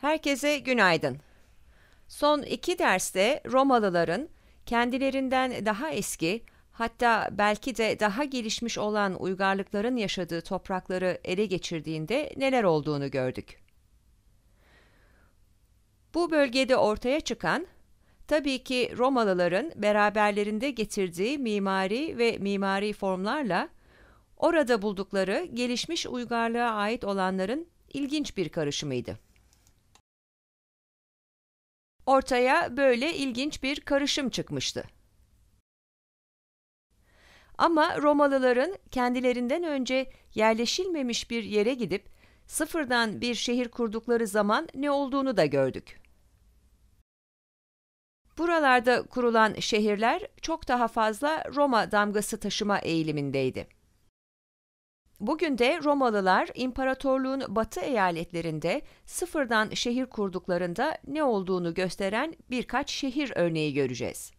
Herkese günaydın. Son iki derste Romalıların kendilerinden daha eski, hatta belki de daha gelişmiş olan uygarlıkların yaşadığı toprakları ele geçirdiğinde neler olduğunu gördük. Bu bölgede ortaya çıkan, tabii ki Romalıların beraberlerinde getirdiği mimari ve mimari formlarla orada buldukları gelişmiş uygarlığa ait olanların ilginç bir karışımıydı. Ortaya böyle ilginç bir karışım çıkmıştı. Ama Romalıların kendilerinden önce yerleşilmemiş bir yere gidip sıfırdan bir şehir kurdukları zaman ne olduğunu da gördük. Buralarda kurulan şehirler çok daha fazla Roma damgası taşıma eğilimindeydi. Bugün de Romalılar imparatorluğun batı eyaletlerinde sıfırdan şehir kurduklarında ne olduğunu gösteren birkaç şehir örneği göreceğiz.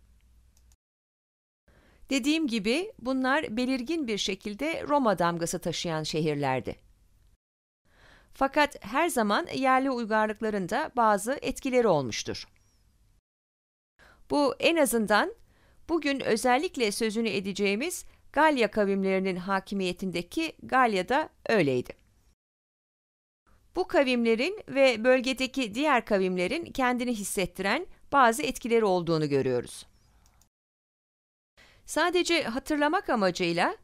Dediğim gibi bunlar belirgin bir şekilde Roma damgası taşıyan şehirlerdi. Fakat her zaman yerli uygarlıklarında bazı etkileri olmuştur. Bu en azından bugün özellikle sözünü edeceğimiz Galya kavimlerinin hakimiyetindeki Galya da öyleydi. Bu kavimlerin ve bölgedeki diğer kavimlerin kendini hissettiren bazı etkileri olduğunu görüyoruz. Sadece hatırlamak amacıyla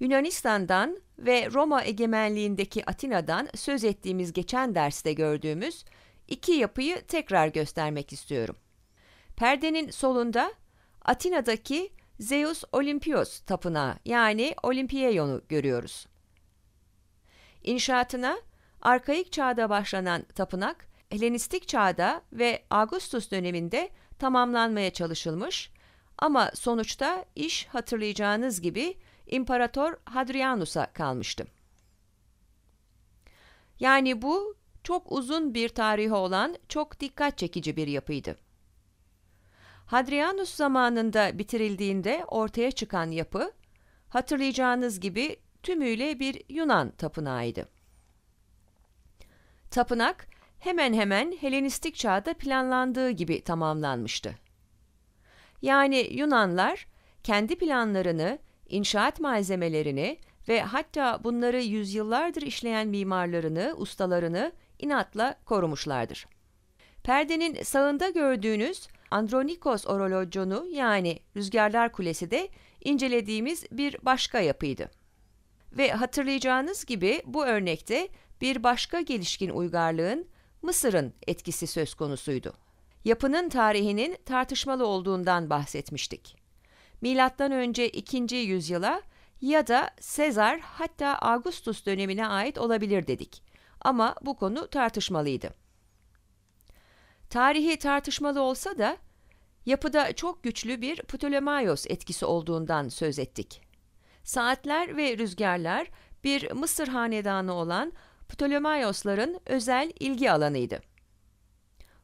Yunanistan'dan ve Roma egemenliğindeki Atina'dan söz ettiğimiz geçen derste gördüğümüz iki yapıyı tekrar göstermek istiyorum. Perdenin solunda Atina'daki Zeus Olympios tapınağı yani Olimpiyon'u görüyoruz. İnşaatına arkaik çağda başlanan tapınak Helenistik çağda ve Augustus döneminde tamamlanmaya çalışılmış ama sonuçta iş hatırlayacağınız gibi İmparator Hadrianus'a kalmıştı. Yani bu çok uzun bir tarihi olan çok dikkat çekici bir yapıydı. Hadrianus zamanında bitirildiğinde ortaya çıkan yapı, hatırlayacağınız gibi tümüyle bir Yunan tapınağıydı. Tapınak hemen hemen Helenistik çağda planlandığı gibi tamamlanmıştı. Yani Yunanlar kendi planlarını, inşaat malzemelerini ve hatta bunları yüzyıllardır işleyen mimarlarını, ustalarını inatla korumuşlardır. Perdenin sağında gördüğünüz Andronikos oroloconu yani Rüzgarlar Kulesi de incelediğimiz bir başka yapıydı. Ve hatırlayacağınız gibi bu örnekte bir başka gelişkin uygarlığın Mısır'ın etkisi söz konusuydu. Yapının tarihinin tartışmalı olduğundan bahsetmiştik. Milattan önce 2. yüzyıla ya da Sezar hatta Augustus dönemine ait olabilir dedik. Ama bu konu tartışmalıydı. Tarihi tartışmalı olsa da yapıda çok güçlü bir Ptolemaios etkisi olduğundan söz ettik. Saatler ve rüzgarlar bir Mısır hanedanı olan Ptolemaiosların özel ilgi alanıydı.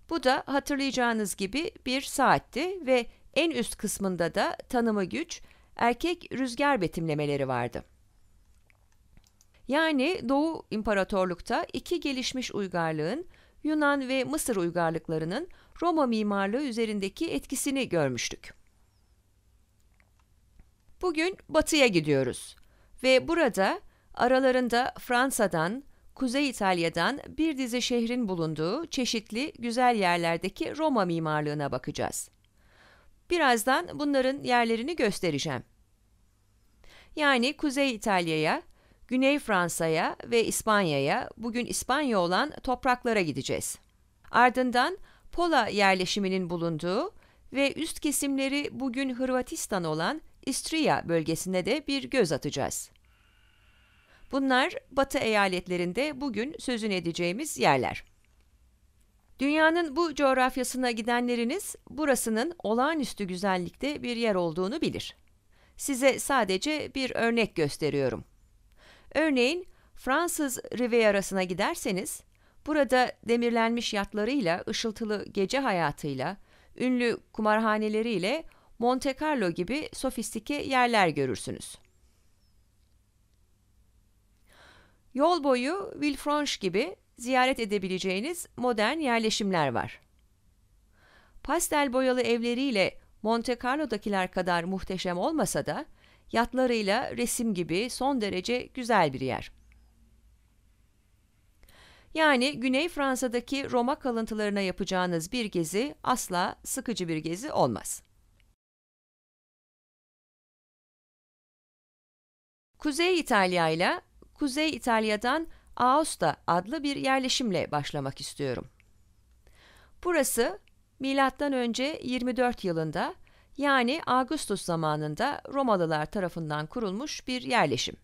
Bu da hatırlayacağınız gibi bir saatti ve en üst kısmında da tanımı güç, erkek rüzgar betimlemeleri vardı. Yani Doğu İmparatorluk'ta iki gelişmiş uygarlığın Yunan ve Mısır uygarlıklarının Roma mimarlığı üzerindeki etkisini görmüştük. Bugün batıya gidiyoruz ve burada aralarında Fransa'dan, Kuzey İtalya'dan bir dizi şehrin bulunduğu çeşitli güzel yerlerdeki Roma mimarlığına bakacağız. Birazdan bunların yerlerini göstereceğim. Yani Kuzey İtalya'ya, Güney Fransa'ya ve İspanya'ya, bugün İspanya olan topraklara gideceğiz. Ardından Pola yerleşiminin bulunduğu ve üst kesimleri bugün Hırvatistan olan İstria bölgesine de bir göz atacağız. Bunlar Batı eyaletlerinde bugün sözün edeceğimiz yerler. Dünyanın bu coğrafyasına gidenleriniz burasının olağanüstü güzellikte bir yer olduğunu bilir. Size sadece bir örnek gösteriyorum. Örneğin Fransız Riviera'sına giderseniz burada demirlenmiş yatlarıyla, ışıltılı gece hayatıyla, ünlü kumarhaneleriyle Monte Carlo gibi sofistike yerler görürsünüz. Yol boyu Villefranche gibi ziyaret edebileceğiniz modern yerleşimler var. Pastel boyalı evleriyle Monte Carlo'dakiler kadar muhteşem olmasa da yatlarıyla resim gibi son derece güzel bir yer. Yani Güney Fransa'daki Roma kalıntılarına yapacağınız bir gezi asla sıkıcı bir gezi olmaz. Kuzey İtalya ile Kuzey İtalya'dan Aosta adlı bir yerleşimle başlamak istiyorum. Burası milattan önce 24 yılında yani Augustus zamanında Romalılar tarafından kurulmuş bir yerleşim.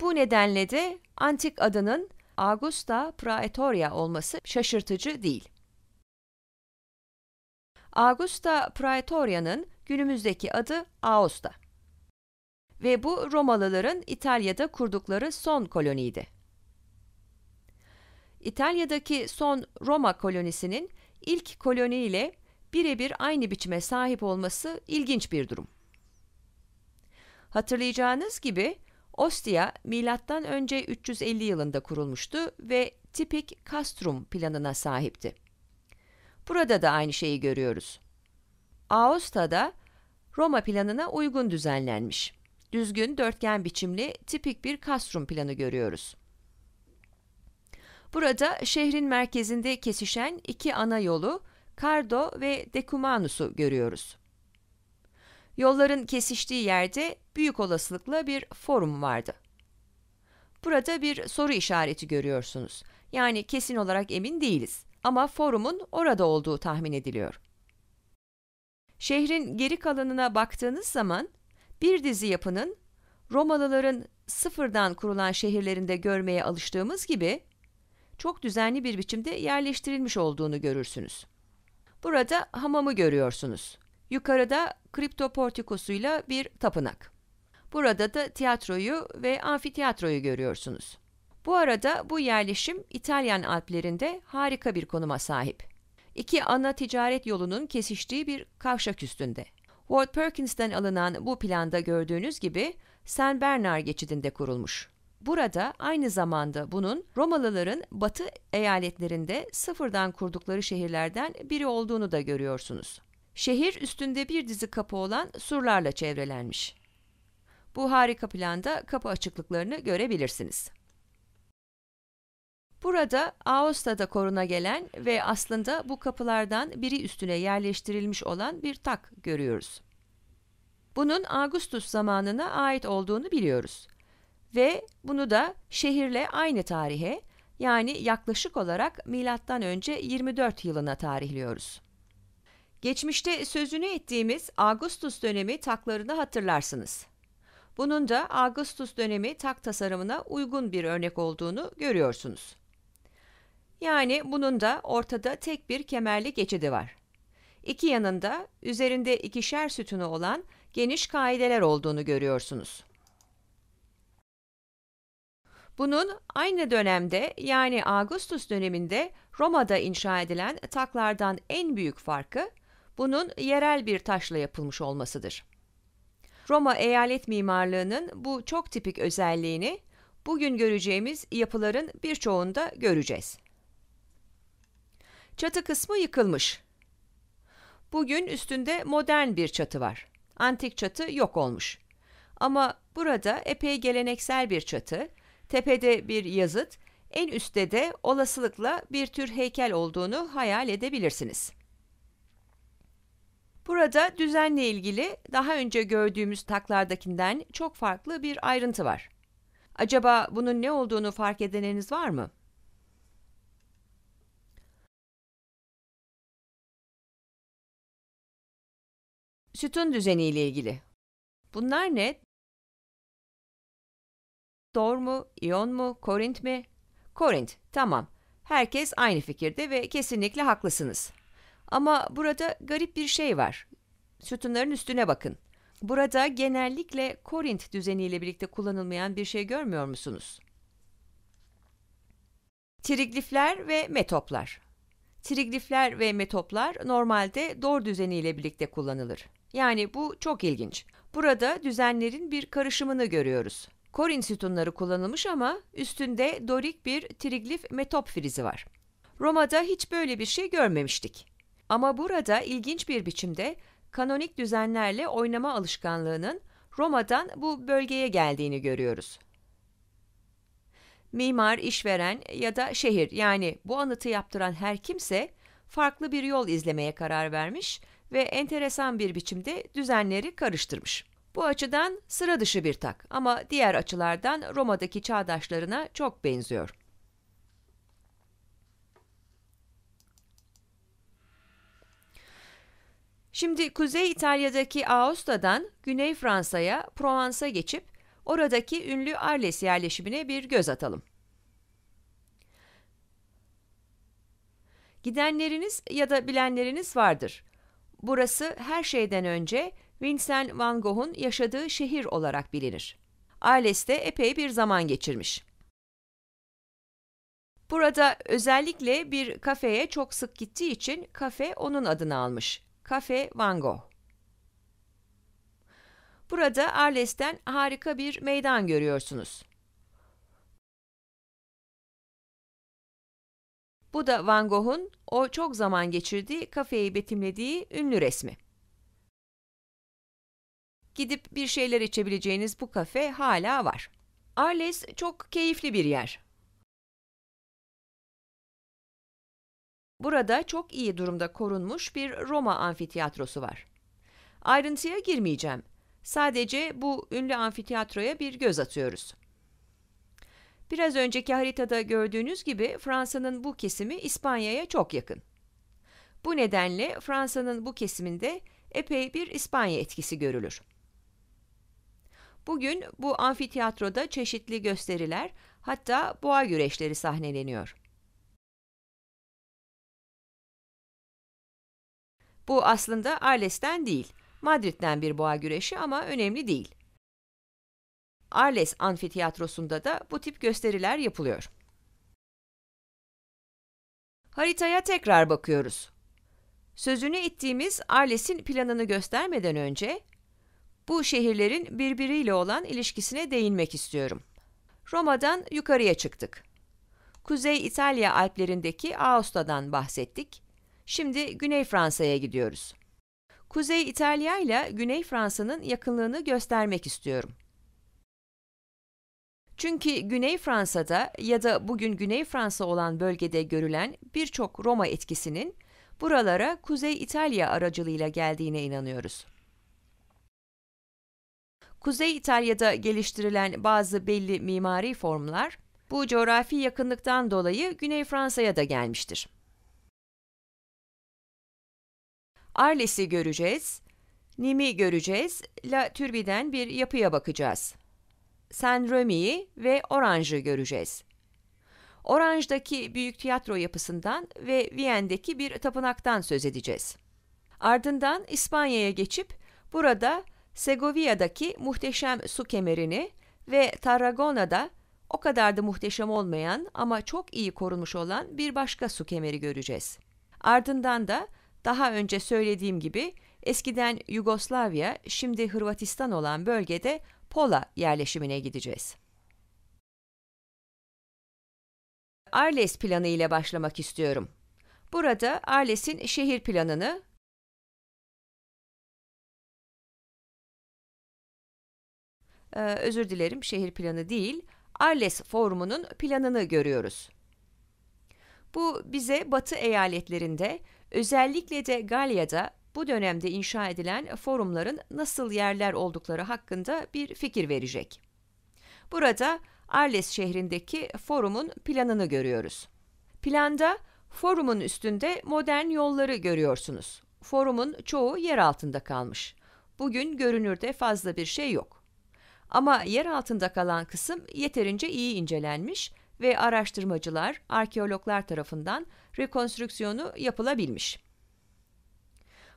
Bu nedenle de antik adının Augusta Praetoria olması şaşırtıcı değil. Augusta Praetoria'nın günümüzdeki adı Aosta. Ve bu Romalıların İtalya'da kurdukları son koloniydi. İtalya'daki son Roma kolonisinin ilk koloni ile birebir aynı biçime sahip olması ilginç bir durum. Hatırlayacağınız gibi Ostia milattan önce 350 yılında kurulmuştu ve tipik kastrum planına sahipti. Burada da aynı şeyi görüyoruz. da Roma planına uygun düzenlenmiş. Düzgün dörtgen biçimli tipik bir kastrum planı görüyoruz. Burada şehrin merkezinde kesişen iki ana yolu Cardo ve Decumanus'u görüyoruz. Yolların kesiştiği yerde büyük olasılıkla bir forum vardı. Burada bir soru işareti görüyorsunuz. Yani kesin olarak emin değiliz ama forumun orada olduğu tahmin ediliyor. Şehrin geri kalanına baktığınız zaman bir dizi yapının Romalıların sıfırdan kurulan şehirlerinde görmeye alıştığımız gibi çok düzenli bir biçimde yerleştirilmiş olduğunu görürsünüz. Burada hamamı görüyorsunuz. Yukarıda kripto portikosuyla bir tapınak. Burada da tiyatroyu ve amfiteyatroyu görüyorsunuz. Bu arada bu yerleşim İtalyan Alplerinde harika bir konuma sahip. İki ana ticaret yolunun kesiştiği bir kavşak üstünde. Ward Perkins'ten alınan bu planda gördüğünüz gibi San Bernard geçidinde kurulmuş. Burada aynı zamanda bunun Romalıların batı eyaletlerinde sıfırdan kurdukları şehirlerden biri olduğunu da görüyorsunuz. Şehir üstünde bir dizi kapı olan surlarla çevrelenmiş. Bu harika planda kapı açıklıklarını görebilirsiniz. Burada Aosta'da koruna gelen ve aslında bu kapılardan biri üstüne yerleştirilmiş olan bir tak görüyoruz. Bunun Augustus zamanına ait olduğunu biliyoruz ve bunu da şehirle aynı tarihe yani yaklaşık olarak milattan önce 24 yılına tarihliyoruz. Geçmişte sözünü ettiğimiz Augustus dönemi taklarını hatırlarsınız. Bunun da Augustus dönemi tak tasarımına uygun bir örnek olduğunu görüyorsunuz. Yani bunun da ortada tek bir kemerli geçidi var. İki yanında üzerinde ikişer sütunu olan geniş kaideler olduğunu görüyorsunuz. Bunun aynı dönemde yani Augustus döneminde Roma'da inşa edilen taklardan en büyük farkı bunun yerel bir taşla yapılmış olmasıdır. Roma eyalet mimarlığının bu çok tipik özelliğini bugün göreceğimiz yapıların birçoğunda göreceğiz. Çatı kısmı yıkılmış. Bugün üstünde modern bir çatı var. Antik çatı yok olmuş. Ama burada epey geleneksel bir çatı, Tepede bir yazıt, en üstte de olasılıkla bir tür heykel olduğunu hayal edebilirsiniz. Burada düzenle ilgili daha önce gördüğümüz taklardakinden çok farklı bir ayrıntı var. Acaba bunun ne olduğunu fark edeniniz var mı? Sütun düzeni ile ilgili. Bunlar ne? Dor mu? İyon mu? Korint mi? Korint. Tamam. Herkes aynı fikirde ve kesinlikle haklısınız. Ama burada garip bir şey var. Sütunların üstüne bakın. Burada genellikle Korint düzeniyle birlikte kullanılmayan bir şey görmüyor musunuz? Triglifler ve metoplar. Triglifler ve metoplar normalde dor düzeniyle birlikte kullanılır. Yani bu çok ilginç. Burada düzenlerin bir karışımını görüyoruz. Korin sütunları kullanılmış ama üstünde dorik bir triglif metop frizi var. Roma'da hiç böyle bir şey görmemiştik. Ama burada ilginç bir biçimde kanonik düzenlerle oynama alışkanlığının Roma'dan bu bölgeye geldiğini görüyoruz. Mimar, işveren ya da şehir yani bu anıtı yaptıran her kimse farklı bir yol izlemeye karar vermiş ve enteresan bir biçimde düzenleri karıştırmış. Bu açıdan sıra dışı bir tak ama diğer açılardan Roma'daki çağdaşlarına çok benziyor. Şimdi Kuzey İtalya'daki Aosta'dan Güney Fransa'ya, Provence'a geçip oradaki ünlü Arles yerleşimine bir göz atalım. Gidenleriniz ya da bilenleriniz vardır. Burası her şeyden önce Vincent van Gogh'un yaşadığı şehir olarak bilinir. Arles'te epey bir zaman geçirmiş. Burada özellikle bir kafeye çok sık gittiği için kafe onun adını almış. Kafe Van Gogh. Burada Arles'ten harika bir meydan görüyorsunuz. Bu da Van Gogh'un o çok zaman geçirdiği kafeyi betimlediği ünlü resmi. Gidip bir şeyler içebileceğiniz bu kafe hala var. Arles çok keyifli bir yer. Burada çok iyi durumda korunmuş bir Roma amfiteyatrosu var. Ayrıntıya girmeyeceğim. Sadece bu ünlü amfiteyatroya bir göz atıyoruz. Biraz önceki haritada gördüğünüz gibi Fransa'nın bu kesimi İspanya'ya çok yakın. Bu nedenle Fransa'nın bu kesiminde epey bir İspanya etkisi görülür. Bugün bu amfiteyatroda çeşitli gösteriler, hatta boğa güreşleri sahneleniyor. Bu aslında Arles'ten değil, Madrid'den bir boğa güreşi ama önemli değil. Arles Amfiteyatrosu'nda da bu tip gösteriler yapılıyor. Haritaya tekrar bakıyoruz. Sözünü ettiğimiz Arles'in planını göstermeden önce bu şehirlerin birbiriyle olan ilişkisine değinmek istiyorum. Roma'dan yukarıya çıktık. Kuzey İtalya Alplerindeki Aosta'dan bahsettik. Şimdi Güney Fransa'ya gidiyoruz. Kuzey İtalya ile Güney Fransa'nın yakınlığını göstermek istiyorum. Çünkü Güney Fransa'da ya da bugün Güney Fransa olan bölgede görülen birçok Roma etkisinin buralara Kuzey İtalya aracılığıyla geldiğine inanıyoruz. Kuzey İtalya'da geliştirilen bazı belli mimari formlar bu coğrafi yakınlıktan dolayı Güney Fransa'ya da gelmiştir. Arles'i göreceğiz, Nimi göreceğiz, La Turbiden bir yapıya bakacağız. Saint-Rémy'yi ve Orange'ı göreceğiz. Orange'daki büyük tiyatro yapısından ve Viyen'deki bir tapınaktan söz edeceğiz. Ardından İspanya'ya geçip burada Segovia'daki muhteşem su kemerini ve Tarragona'da o kadar da muhteşem olmayan ama çok iyi korunmuş olan bir başka su kemeri göreceğiz. Ardından da daha önce söylediğim gibi eskiden Yugoslavya, şimdi Hırvatistan olan bölgede Pola yerleşimine gideceğiz. Arles planı ile başlamak istiyorum. Burada Arles'in şehir planını e, özür dilerim şehir planı değil, Arles forumunun planını görüyoruz. Bu bize Batı eyaletlerinde özellikle de Galya'da bu dönemde inşa edilen forumların nasıl yerler oldukları hakkında bir fikir verecek. Burada Arles şehrindeki forumun planını görüyoruz. Planda forumun üstünde modern yolları görüyorsunuz. Forumun çoğu yer altında kalmış. Bugün görünürde fazla bir şey yok. Ama yer altında kalan kısım yeterince iyi incelenmiş ve araştırmacılar, arkeologlar tarafından rekonstrüksiyonu yapılabilmiş.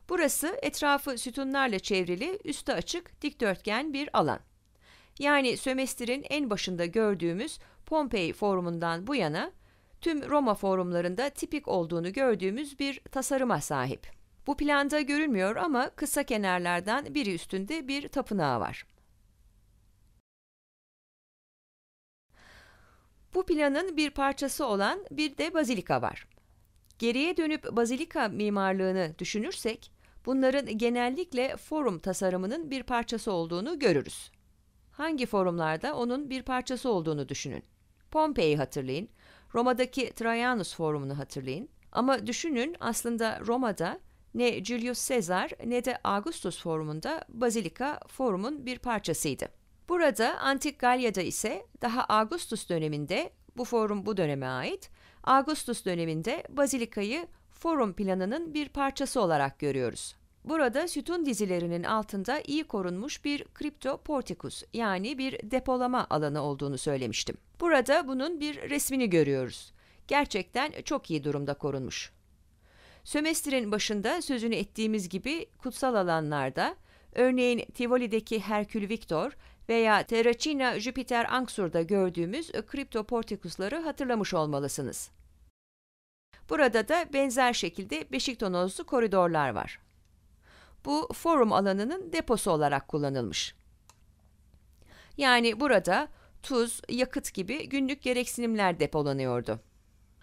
Burası etrafı sütunlarla çevrili, üstü açık, dikdörtgen bir alan. Yani sömestirin en başında gördüğümüz Pompei forumundan bu yana tüm Roma forumlarında tipik olduğunu gördüğümüz bir tasarıma sahip. Bu planda görülmüyor ama kısa kenarlardan biri üstünde bir tapınağı var. Bu planın bir parçası olan bir de bazilika var. Geriye dönüp bazilika mimarlığını düşünürsek bunların genellikle forum tasarımının bir parçası olduğunu görürüz. Hangi forumlarda onun bir parçası olduğunu düşünün. Pompei'yi hatırlayın, Roma'daki Trajanus forumunu hatırlayın. Ama düşünün aslında Roma'da ne Julius Caesar ne de Augustus forumunda bazilika forumun bir parçasıydı. Burada Antik Galya'da ise daha Augustus döneminde, bu forum bu döneme ait, Augustus döneminde bazilikayı forum planının bir parçası olarak görüyoruz. Burada sütun dizilerinin altında iyi korunmuş bir kripto portikus yani bir depolama alanı olduğunu söylemiştim. Burada bunun bir resmini görüyoruz. Gerçekten çok iyi durumda korunmuş. Sömestrin başında sözünü ettiğimiz gibi kutsal alanlarda, örneğin Tivoli'deki Herkül Victor veya Terracina Jupiter Anksur'da gördüğümüz e, kriptoportikusları hatırlamış olmalısınız. Burada da benzer şekilde beşiktonozlu koridorlar var. Bu forum alanının deposu olarak kullanılmış. Yani burada tuz, yakıt gibi günlük gereksinimler depolanıyordu.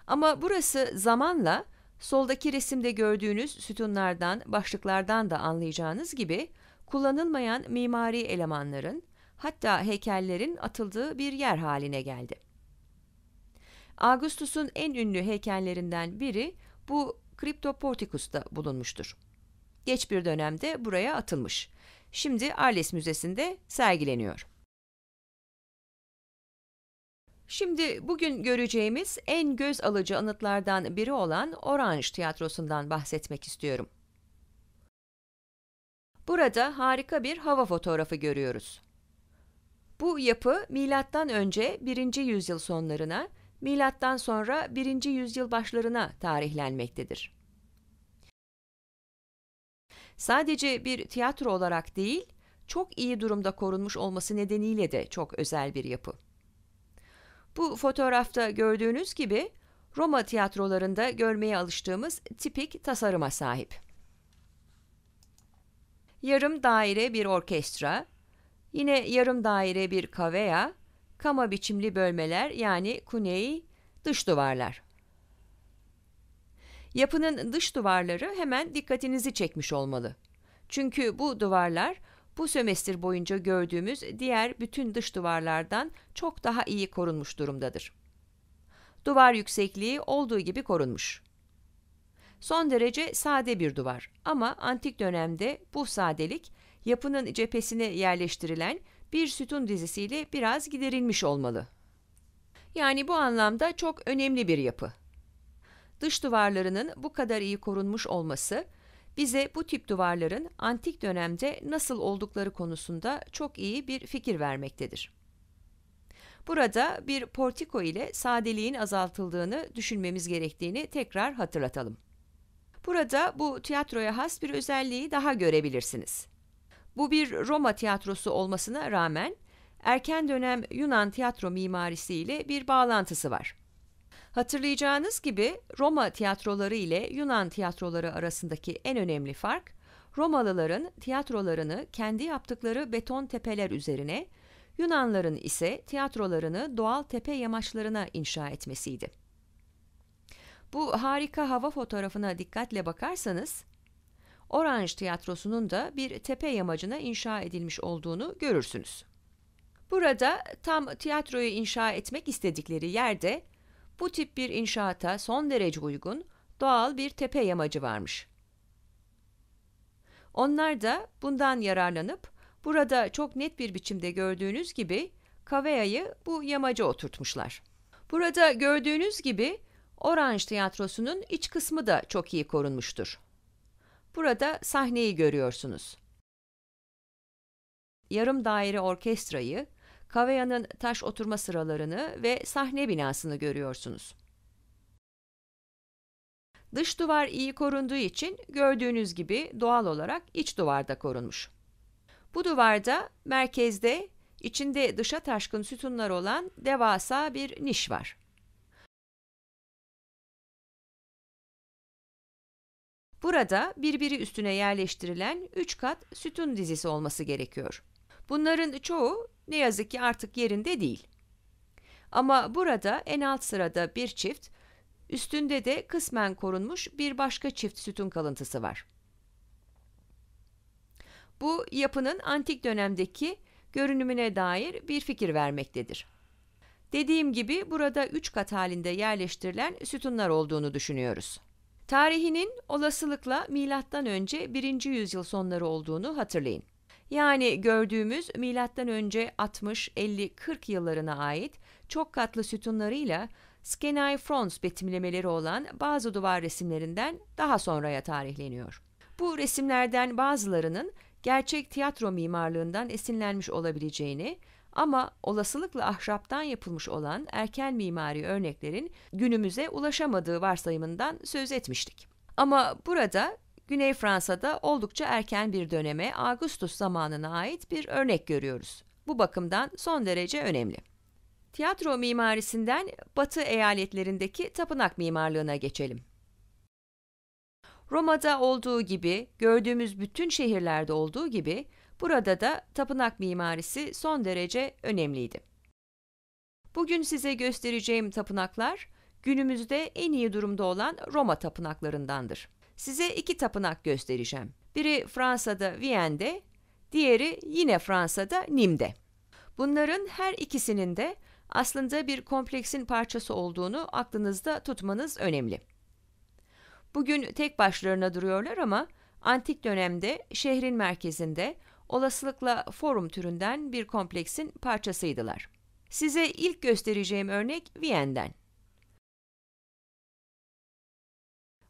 Ama burası zamanla soldaki resimde gördüğünüz sütunlardan, başlıklardan da anlayacağınız gibi kullanılmayan mimari elemanların hatta heykellerin atıldığı bir yer haline geldi. Augustus'un en ünlü heykellerinden biri bu Kriptoportikus'ta bulunmuştur. Geç bir dönemde buraya atılmış. Şimdi Arles Müzesi'nde sergileniyor. Şimdi bugün göreceğimiz en göz alıcı anıtlardan biri olan Orange Tiyatrosu'ndan bahsetmek istiyorum. Burada harika bir hava fotoğrafı görüyoruz. Bu yapı milattan önce 1. yüzyıl sonlarına, milattan sonra 1. yüzyıl başlarına tarihlenmektedir. Sadece bir tiyatro olarak değil, çok iyi durumda korunmuş olması nedeniyle de çok özel bir yapı. Bu fotoğrafta gördüğünüz gibi Roma tiyatrolarında görmeye alıştığımız tipik tasarıma sahip. Yarım daire bir orkestra, Yine yarım daire bir kavea, kama biçimli bölmeler yani kuneyi dış duvarlar. Yapının dış duvarları hemen dikkatinizi çekmiş olmalı. Çünkü bu duvarlar bu sömestr boyunca gördüğümüz diğer bütün dış duvarlardan çok daha iyi korunmuş durumdadır. Duvar yüksekliği olduğu gibi korunmuş. Son derece sade bir duvar ama antik dönemde bu sadelik yapının cephesine yerleştirilen bir sütun dizisiyle biraz giderilmiş olmalı. Yani bu anlamda çok önemli bir yapı. Dış duvarlarının bu kadar iyi korunmuş olması bize bu tip duvarların antik dönemde nasıl oldukları konusunda çok iyi bir fikir vermektedir. Burada bir portiko ile sadeliğin azaltıldığını düşünmemiz gerektiğini tekrar hatırlatalım. Burada bu tiyatroya has bir özelliği daha görebilirsiniz. Bu bir Roma tiyatrosu olmasına rağmen erken dönem Yunan tiyatro mimarisi ile bir bağlantısı var. Hatırlayacağınız gibi Roma tiyatroları ile Yunan tiyatroları arasındaki en önemli fark Romalıların tiyatrolarını kendi yaptıkları beton tepeler üzerine, Yunanların ise tiyatrolarını doğal tepe yamaçlarına inşa etmesiydi. Bu harika hava fotoğrafına dikkatle bakarsanız Orange Tiyatrosu'nun da bir tepe yamacına inşa edilmiş olduğunu görürsünüz. Burada tam tiyatroyu inşa etmek istedikleri yerde bu tip bir inşaata son derece uygun doğal bir tepe yamacı varmış. Onlar da bundan yararlanıp burada çok net bir biçimde gördüğünüz gibi Kavea'yı bu yamaca oturtmuşlar. Burada gördüğünüz gibi Orange Tiyatrosu'nun iç kısmı da çok iyi korunmuştur. Burada sahneyi görüyorsunuz. Yarım daire orkestrayı, Kaveya'nın taş oturma sıralarını ve sahne binasını görüyorsunuz. Dış duvar iyi korunduğu için gördüğünüz gibi doğal olarak iç duvarda korunmuş. Bu duvarda merkezde içinde dışa taşkın sütunlar olan devasa bir niş var. Burada birbiri üstüne yerleştirilen 3 kat sütun dizisi olması gerekiyor. Bunların çoğu ne yazık ki artık yerinde değil. Ama burada en alt sırada bir çift, üstünde de kısmen korunmuş bir başka çift sütun kalıntısı var. Bu yapının antik dönemdeki görünümüne dair bir fikir vermektedir. Dediğim gibi burada üç kat halinde yerleştirilen sütunlar olduğunu düşünüyoruz. Tarihinin olasılıkla milattan önce 1. yüzyıl sonları olduğunu hatırlayın. Yani gördüğümüz milattan önce 60, 50, 40 yıllarına ait çok katlı sütunlarıyla Skenai Frons betimlemeleri olan bazı duvar resimlerinden daha sonraya tarihleniyor. Bu resimlerden bazılarının gerçek tiyatro mimarlığından esinlenmiş olabileceğini ama olasılıkla ahşaptan yapılmış olan erken mimari örneklerin günümüze ulaşamadığı varsayımından söz etmiştik. Ama burada Güney Fransa'da oldukça erken bir döneme Augustus zamanına ait bir örnek görüyoruz. Bu bakımdan son derece önemli. Tiyatro mimarisinden Batı eyaletlerindeki tapınak mimarlığına geçelim. Roma'da olduğu gibi, gördüğümüz bütün şehirlerde olduğu gibi Burada da tapınak mimarisi son derece önemliydi. Bugün size göstereceğim tapınaklar günümüzde en iyi durumda olan Roma tapınaklarındandır. Size iki tapınak göstereceğim. Biri Fransa'da Viyen'de, diğeri yine Fransa'da Nim'de. Bunların her ikisinin de aslında bir kompleksin parçası olduğunu aklınızda tutmanız önemli. Bugün tek başlarına duruyorlar ama antik dönemde şehrin merkezinde olasılıkla forum türünden bir kompleksin parçasıydılar. Size ilk göstereceğim örnek Viyen'den.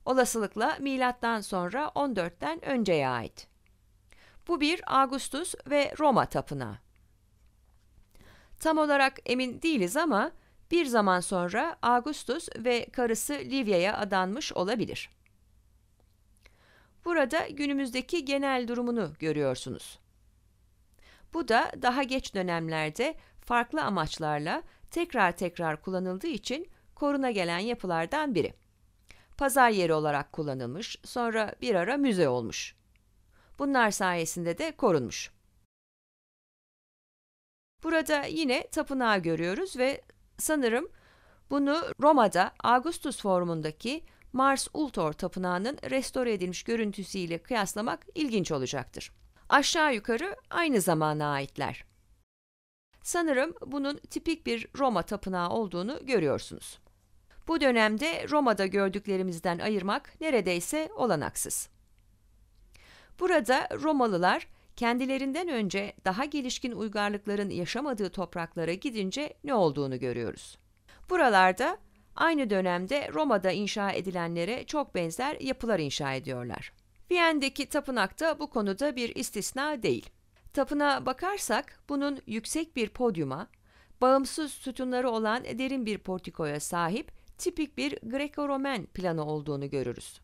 Olasılıkla milattan sonra 14'ten önceye ait. Bu bir Augustus ve Roma tapınağı. Tam olarak emin değiliz ama bir zaman sonra Augustus ve karısı Livya'ya adanmış olabilir. Burada günümüzdeki genel durumunu görüyorsunuz. Bu da daha geç dönemlerde farklı amaçlarla tekrar tekrar kullanıldığı için koruna gelen yapılardan biri. Pazar yeri olarak kullanılmış, sonra bir ara müze olmuş. Bunlar sayesinde de korunmuş. Burada yine tapınağı görüyoruz ve sanırım bunu Roma'da Augustus formundaki Mars Ultor tapınağının restore edilmiş görüntüsüyle kıyaslamak ilginç olacaktır aşağı yukarı aynı zamana aitler. Sanırım bunun tipik bir Roma tapınağı olduğunu görüyorsunuz. Bu dönemde Roma'da gördüklerimizden ayırmak neredeyse olanaksız. Burada Romalılar kendilerinden önce daha gelişkin uygarlıkların yaşamadığı topraklara gidince ne olduğunu görüyoruz. Buralarda aynı dönemde Roma'da inşa edilenlere çok benzer yapılar inşa ediyorlar. Viyen'deki tapınak da bu konuda bir istisna değil. Tapına bakarsak bunun yüksek bir podyuma, bağımsız sütunları olan derin bir portikoya sahip tipik bir greco roman planı olduğunu görürüz.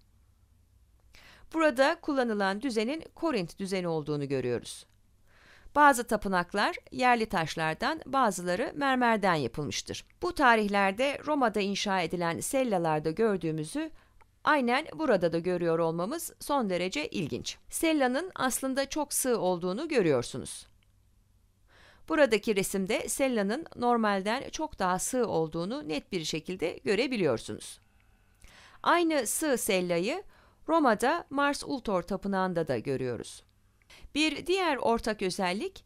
Burada kullanılan düzenin Korint düzeni olduğunu görüyoruz. Bazı tapınaklar yerli taşlardan, bazıları mermerden yapılmıştır. Bu tarihlerde Roma'da inşa edilen sellalarda gördüğümüzü Aynen burada da görüyor olmamız son derece ilginç. Sellanın aslında çok sığ olduğunu görüyorsunuz. Buradaki resimde sellanın normalden çok daha sığ olduğunu net bir şekilde görebiliyorsunuz. Aynı sığ sellayı Roma'da Mars Ultor Tapınağı'nda da görüyoruz. Bir diğer ortak özellik,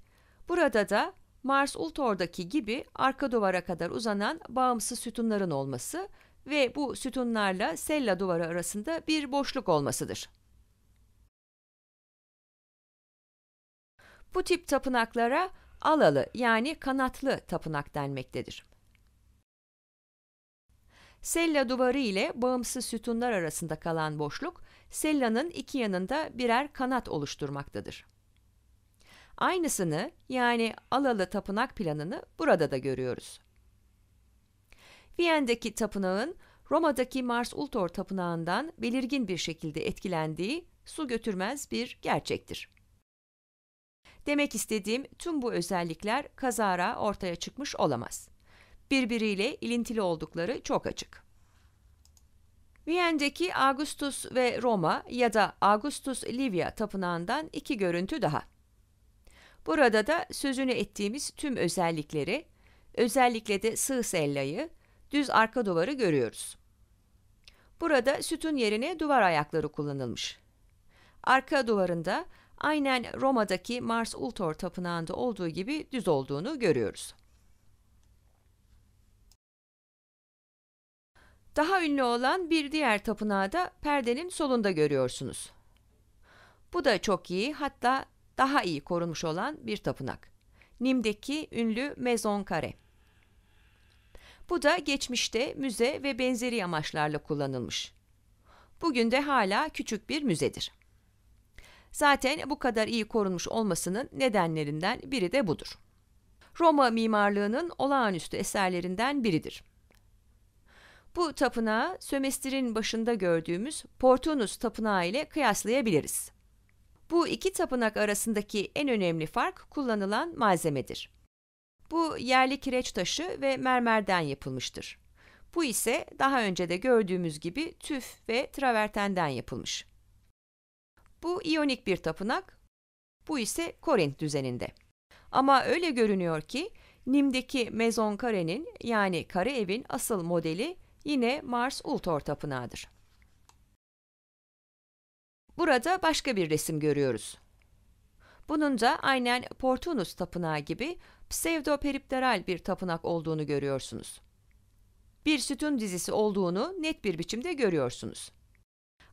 burada da Mars Ultor'daki gibi arka duvara kadar uzanan bağımsız sütunların olması ve bu sütunlarla sella duvarı arasında bir boşluk olmasıdır. Bu tip tapınaklara alalı yani kanatlı tapınak denmektedir. Sella duvarı ile bağımsız sütunlar arasında kalan boşluk, sellanın iki yanında birer kanat oluşturmaktadır. Aynısını yani alalı tapınak planını burada da görüyoruz. Viyen'deki tapınağın Roma'daki Mars Ultor tapınağından belirgin bir şekilde etkilendiği su götürmez bir gerçektir. Demek istediğim tüm bu özellikler kazara ortaya çıkmış olamaz. Birbiriyle ilintili oldukları çok açık. Viyen'deki Augustus ve Roma ya da Augustus Livia tapınağından iki görüntü daha. Burada da sözünü ettiğimiz tüm özellikleri, özellikle de Sığsellayı, düz arka duvarı görüyoruz. Burada sütun yerine duvar ayakları kullanılmış. Arka duvarında aynen Roma'daki Mars Ultor tapınağında olduğu gibi düz olduğunu görüyoruz. Daha ünlü olan bir diğer tapınağı da perdenin solunda görüyorsunuz. Bu da çok iyi hatta daha iyi korunmuş olan bir tapınak. Nim'deki ünlü Maison Carré. Bu da geçmişte müze ve benzeri amaçlarla kullanılmış. Bugün de hala küçük bir müzedir. Zaten bu kadar iyi korunmuş olmasının nedenlerinden biri de budur. Roma mimarlığının olağanüstü eserlerinden biridir. Bu tapınağı sömestrin başında gördüğümüz Portunus tapınağı ile kıyaslayabiliriz. Bu iki tapınak arasındaki en önemli fark kullanılan malzemedir. Bu yerli kireç taşı ve mermerden yapılmıştır. Bu ise daha önce de gördüğümüz gibi tüf ve travertenden yapılmış. Bu iyonik bir tapınak, bu ise Korint düzeninde. Ama öyle görünüyor ki Nim'deki Mezon Kare'nin yani kare evin asıl modeli yine Mars Ultor tapınağıdır. Burada başka bir resim görüyoruz. Bunun da aynen Portunus tapınağı gibi pseudoperipteral bir tapınak olduğunu görüyorsunuz. Bir sütun dizisi olduğunu net bir biçimde görüyorsunuz.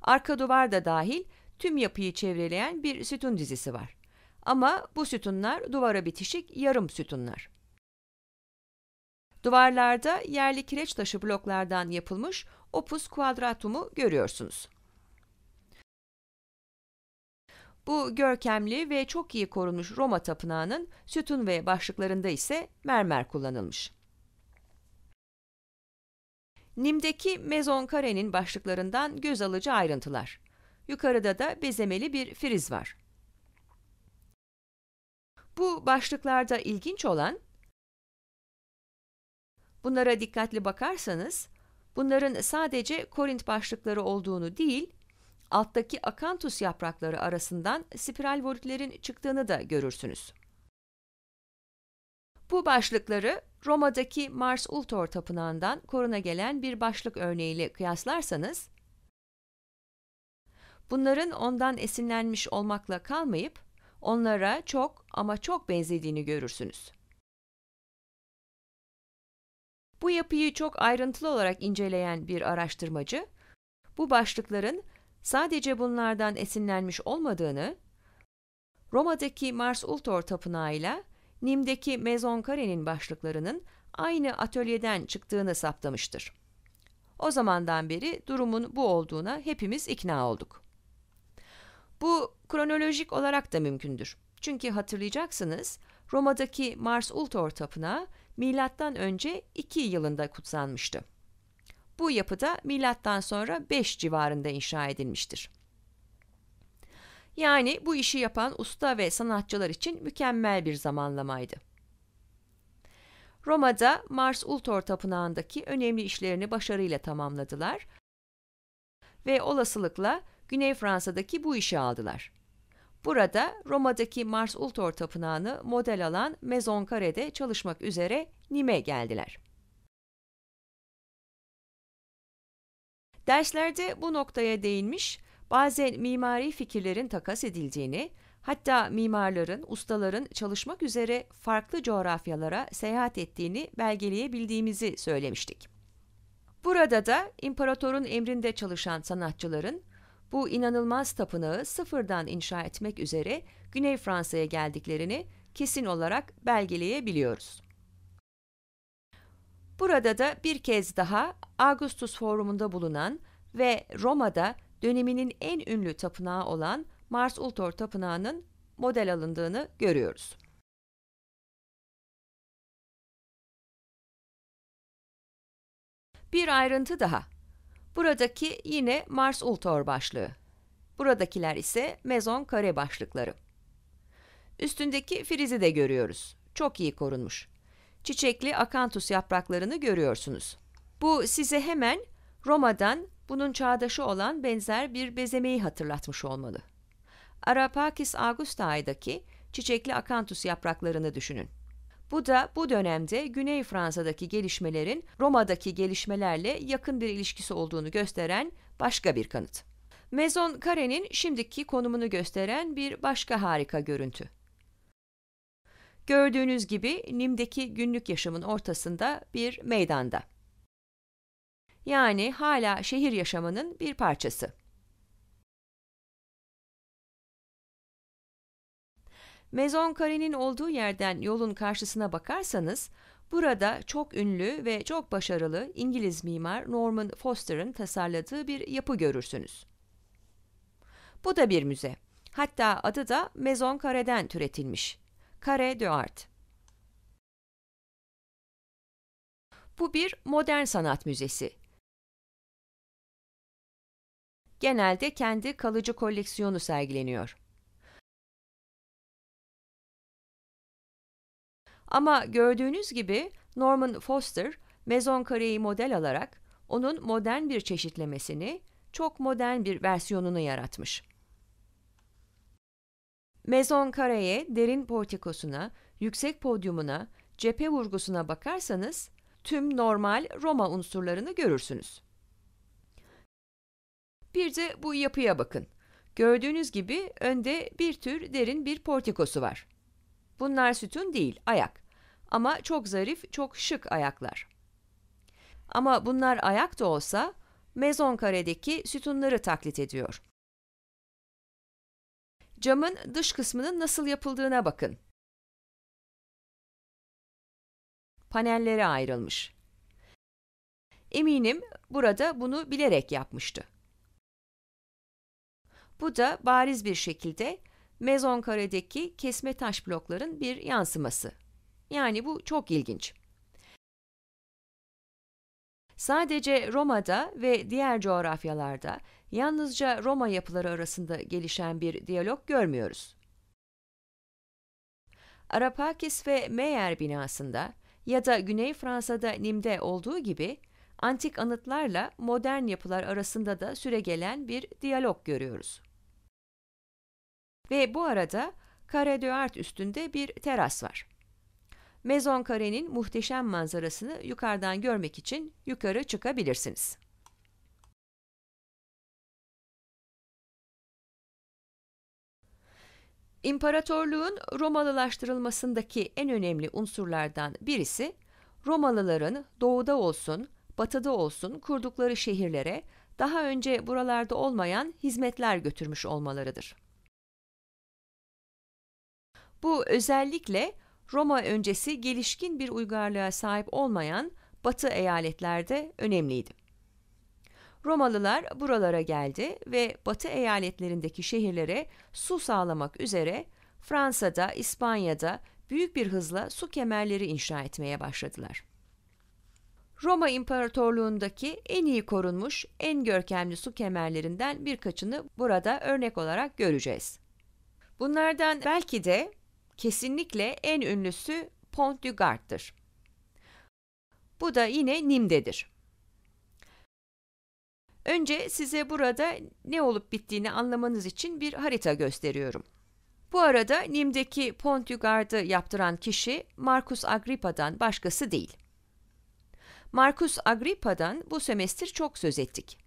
Arka duvar da dahil tüm yapıyı çevreleyen bir sütun dizisi var. Ama bu sütunlar duvara bitişik yarım sütunlar. Duvarlarda yerli kireç taşı bloklardan yapılmış opus quadratumu görüyorsunuz. Bu görkemli ve çok iyi korunmuş Roma tapınağının sütun ve başlıklarında ise mermer kullanılmış. Nim'deki Mezon Kare'nin başlıklarından göz alıcı ayrıntılar. Yukarıda da bezemeli bir friz var. Bu başlıklarda ilginç olan, bunlara dikkatli bakarsanız, bunların sadece Korint başlıkları olduğunu değil, alttaki akantus yaprakları arasından spiral volütlerin çıktığını da görürsünüz. Bu başlıkları Roma'daki Mars Ultor tapınağından koruna gelen bir başlık örneğiyle kıyaslarsanız, bunların ondan esinlenmiş olmakla kalmayıp, onlara çok ama çok benzediğini görürsünüz. Bu yapıyı çok ayrıntılı olarak inceleyen bir araştırmacı, bu başlıkların sadece bunlardan esinlenmiş olmadığını, Roma'daki Mars Ultor tapınağıyla Nim'deki Maison Carré'nin başlıklarının aynı atölyeden çıktığını saptamıştır. O zamandan beri durumun bu olduğuna hepimiz ikna olduk. Bu kronolojik olarak da mümkündür. Çünkü hatırlayacaksınız Roma'daki Mars Ultor tapınağı milattan önce 2 yılında kutsanmıştı. Bu yapıda milattan sonra 5 civarında inşa edilmiştir. Yani bu işi yapan usta ve sanatçılar için mükemmel bir zamanlamaydı. Roma'da Mars Ultor Tapınağı'ndaki önemli işlerini başarıyla tamamladılar ve olasılıkla Güney Fransa'daki bu işi aldılar. Burada Roma'daki Mars Ultor Tapınağı'nı model alan Maison Carre'de çalışmak üzere Nime geldiler. Derslerde bu noktaya değinmiş, bazen mimari fikirlerin takas edildiğini, hatta mimarların, ustaların çalışmak üzere farklı coğrafyalara seyahat ettiğini belgeleyebildiğimizi söylemiştik. Burada da imparatorun emrinde çalışan sanatçıların bu inanılmaz tapınağı sıfırdan inşa etmek üzere Güney Fransa'ya geldiklerini kesin olarak belgeleyebiliyoruz. Burada da bir kez daha Augustus Forumunda bulunan ve Roma'da döneminin en ünlü tapınağı olan Mars Ultor Tapınağı'nın model alındığını görüyoruz. Bir ayrıntı daha. Buradaki yine Mars Ultor başlığı. Buradakiler ise Mezon Kare başlıkları. Üstündeki frizi de görüyoruz. Çok iyi korunmuş çiçekli akantus yapraklarını görüyorsunuz. Bu size hemen Roma'dan bunun çağdaşı olan benzer bir bezemeyi hatırlatmış olmalı. Arapakis augustae'daki çiçekli akantus yapraklarını düşünün. Bu da bu dönemde Güney Fransa'daki gelişmelerin Roma'daki gelişmelerle yakın bir ilişkisi olduğunu gösteren başka bir kanıt. Maison Carré'nin şimdiki konumunu gösteren bir başka harika görüntü. Gördüğünüz gibi Nim'deki günlük yaşamın ortasında bir meydanda. Yani hala şehir yaşamının bir parçası. Mezon Kare'nin olduğu yerden yolun karşısına bakarsanız, burada çok ünlü ve çok başarılı İngiliz mimar Norman Foster'ın tasarladığı bir yapı görürsünüz. Bu da bir müze. Hatta adı da Mezon Kare'den türetilmiş. Kare Duarte. Bu bir modern sanat müzesi. Genelde kendi kalıcı koleksiyonu sergileniyor. Ama gördüğünüz gibi Norman Foster, Maison kareyi model alarak onun modern bir çeşitlemesini, çok modern bir versiyonunu yaratmış. Maison kareye, derin portikosuna, yüksek podyumuna, cephe vurgusuna bakarsanız tüm normal Roma unsurlarını görürsünüz. Bir de bu yapıya bakın. Gördüğünüz gibi önde bir tür derin bir portikosu var. Bunlar sütun değil, ayak. Ama çok zarif, çok şık ayaklar. Ama bunlar ayak da olsa Maison Kare'deki sütunları taklit ediyor. Camın dış kısmının nasıl yapıldığına bakın. Panellere ayrılmış. Eminim burada bunu bilerek yapmıştı. Bu da bariz bir şekilde mezon karedeki kesme taş blokların bir yansıması. Yani bu çok ilginç. Sadece Roma'da ve diğer coğrafyalarda yalnızca Roma yapıları arasında gelişen bir diyalog görmüyoruz. Arapakis ve Meyer binasında ya da Güney Fransa'da Nim'de olduğu gibi antik anıtlarla modern yapılar arasında da süregelen bir diyalog görüyoruz. Ve bu arada Kare de üstünde bir teras var. Mezon Kare'nin muhteşem manzarasını yukarıdan görmek için yukarı çıkabilirsiniz. İmparatorluğun Romalılaştırılmasındaki en önemli unsurlardan birisi Romalıların doğuda olsun, batıda olsun kurdukları şehirlere daha önce buralarda olmayan hizmetler götürmüş olmalarıdır. Bu özellikle Roma öncesi gelişkin bir uygarlığa sahip olmayan batı eyaletlerde önemliydi. Romalılar buralara geldi ve Batı eyaletlerindeki şehirlere su sağlamak üzere Fransa'da, İspanya'da büyük bir hızla su kemerleri inşa etmeye başladılar. Roma İmparatorluğundaki en iyi korunmuş, en görkemli su kemerlerinden birkaçını burada örnek olarak göreceğiz. Bunlardan belki de kesinlikle en ünlüsü Pont du Gard'dır. Bu da yine Nim'dedir. Önce size burada ne olup bittiğini anlamanız için bir harita gösteriyorum. Bu arada Nim'deki Pontügard'ı yaptıran kişi Marcus Agrippa'dan başkası değil. Marcus Agrippa'dan bu semestir çok söz ettik.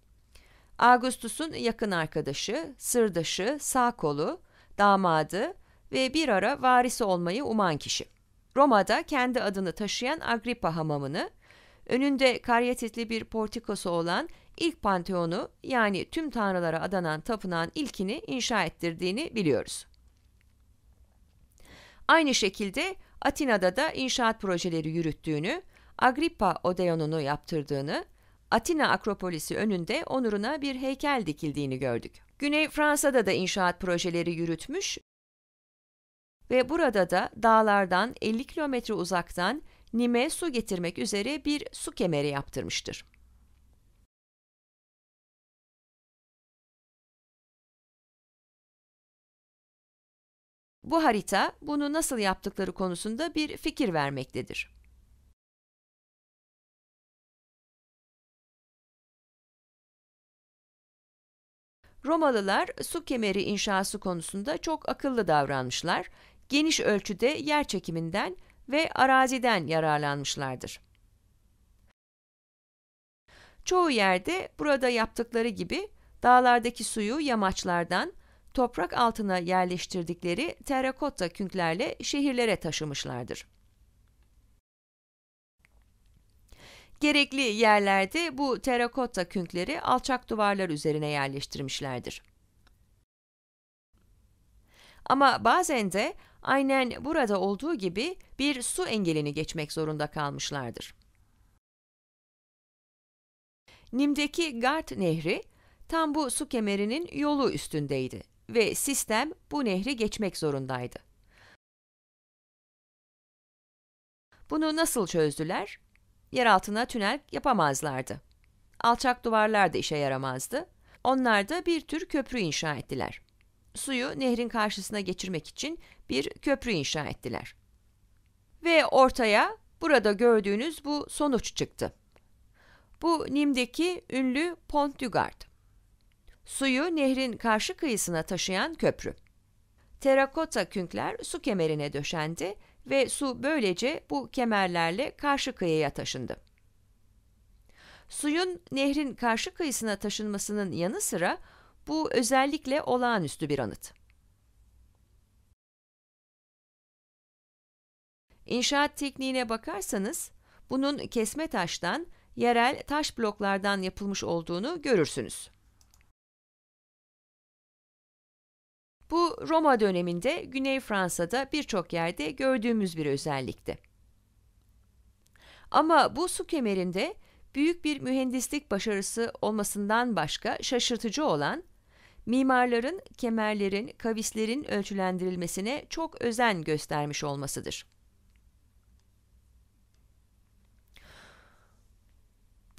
Augustus'un yakın arkadaşı, sırdaşı, sağ kolu, damadı ve bir ara varisi olmayı uman kişi. Roma'da kendi adını taşıyan Agrippa hamamını, önünde karyatitli bir portikosu olan ilk panteonu yani tüm tanrılara adanan tapınağın ilkini inşa ettirdiğini biliyoruz. Aynı şekilde Atina'da da inşaat projeleri yürüttüğünü, Agrippa Odeon'unu yaptırdığını, Atina Akropolisi önünde onuruna bir heykel dikildiğini gördük. Güney Fransa'da da inşaat projeleri yürütmüş ve burada da dağlardan 50 kilometre uzaktan Nime su getirmek üzere bir su kemeri yaptırmıştır. Bu harita bunu nasıl yaptıkları konusunda bir fikir vermektedir. Romalılar su kemeri inşası konusunda çok akıllı davranmışlar, geniş ölçüde yer çekiminden ve araziden yararlanmışlardır. Çoğu yerde burada yaptıkları gibi dağlardaki suyu yamaçlardan toprak altına yerleştirdikleri terakotta künklerle şehirlere taşımışlardır. Gerekli yerlerde bu terakotta künkleri alçak duvarlar üzerine yerleştirmişlerdir. Ama bazen de aynen burada olduğu gibi bir su engelini geçmek zorunda kalmışlardır. Nim'deki Gart Nehri tam bu su kemerinin yolu üstündeydi ve sistem bu nehri geçmek zorundaydı. Bunu nasıl çözdüler? Yer altına tünel yapamazlardı. Alçak duvarlar da işe yaramazdı. Onlar da bir tür köprü inşa ettiler. Suyu nehrin karşısına geçirmek için bir köprü inşa ettiler. Ve ortaya burada gördüğünüz bu sonuç çıktı. Bu Nim'deki ünlü Pont du Gard. Suyu nehrin karşı kıyısına taşıyan köprü. Terakota künkler su kemerine döşendi ve su böylece bu kemerlerle karşı kıyıya taşındı. Suyun nehrin karşı kıyısına taşınmasının yanı sıra bu özellikle olağanüstü bir anıt. İnşaat tekniğine bakarsanız bunun kesme taştan, yerel taş bloklardan yapılmış olduğunu görürsünüz. Bu Roma döneminde Güney Fransa'da birçok yerde gördüğümüz bir özellikti. Ama bu su kemerinde büyük bir mühendislik başarısı olmasından başka şaşırtıcı olan mimarların kemerlerin, kavislerin ölçülendirilmesine çok özen göstermiş olmasıdır.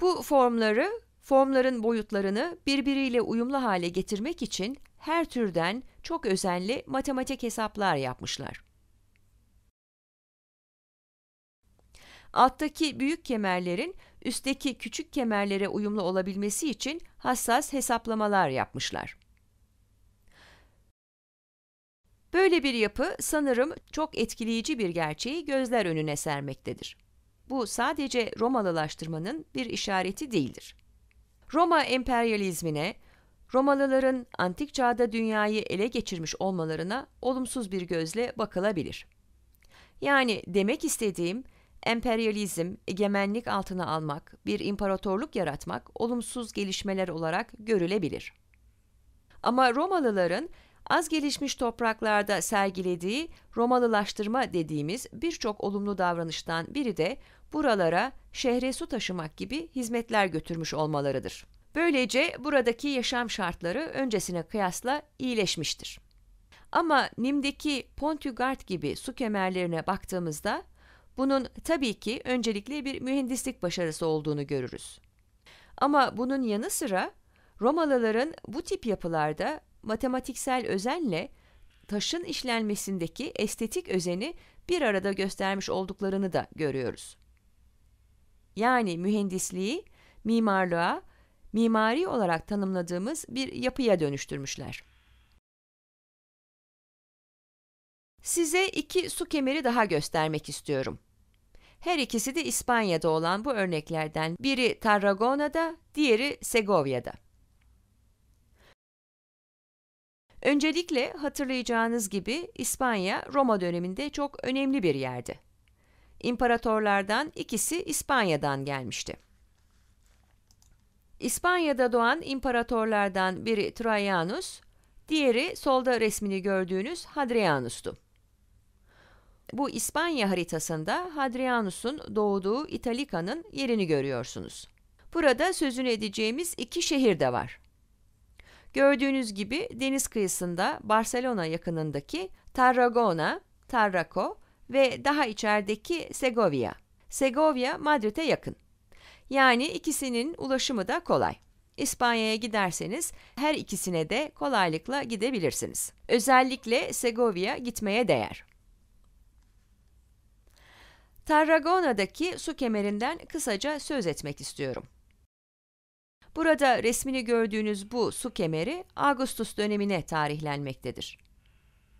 Bu formları, formların boyutlarını birbiriyle uyumlu hale getirmek için her türden çok özenli matematik hesaplar yapmışlar. Alttaki büyük kemerlerin üstteki küçük kemerlere uyumlu olabilmesi için hassas hesaplamalar yapmışlar. Böyle bir yapı sanırım çok etkileyici bir gerçeği gözler önüne sermektedir. Bu sadece Romalılaştırmanın bir işareti değildir. Roma emperyalizmine, Romalıların antik çağda dünyayı ele geçirmiş olmalarına olumsuz bir gözle bakılabilir. Yani demek istediğim emperyalizm, egemenlik altına almak, bir imparatorluk yaratmak olumsuz gelişmeler olarak görülebilir. Ama Romalıların az gelişmiş topraklarda sergilediği Romalılaştırma dediğimiz birçok olumlu davranıştan biri de buralara şehre su taşımak gibi hizmetler götürmüş olmalarıdır. Böylece buradaki yaşam şartları öncesine kıyasla iyileşmiştir. Ama Nim'deki Pontügard gibi su kemerlerine baktığımızda bunun tabii ki öncelikle bir mühendislik başarısı olduğunu görürüz. Ama bunun yanı sıra Romalıların bu tip yapılarda matematiksel özenle taşın işlenmesindeki estetik özeni bir arada göstermiş olduklarını da görüyoruz. Yani mühendisliği, mimarlığa mimari olarak tanımladığımız bir yapıya dönüştürmüşler. Size iki su kemeri daha göstermek istiyorum. Her ikisi de İspanya'da olan bu örneklerden biri Tarragona'da, diğeri Segovia'da. Öncelikle hatırlayacağınız gibi İspanya Roma döneminde çok önemli bir yerdi. İmparatorlardan ikisi İspanya'dan gelmişti. İspanya'da doğan imparatorlardan biri Trajanus, diğeri solda resmini gördüğünüz Hadrianus'tu. Bu İspanya haritasında Hadrianus'un doğduğu İtalika'nın yerini görüyorsunuz. Burada sözünü edeceğimiz iki şehir de var. Gördüğünüz gibi deniz kıyısında Barcelona yakınındaki Tarragona, Tarraco ve daha içerideki Segovia. Segovia Madrid'e yakın. Yani ikisinin ulaşımı da kolay. İspanya'ya giderseniz her ikisine de kolaylıkla gidebilirsiniz. Özellikle Segovia gitmeye değer. Tarragona'daki su kemerinden kısaca söz etmek istiyorum. Burada resmini gördüğünüz bu su kemeri Ağustos dönemine tarihlenmektedir.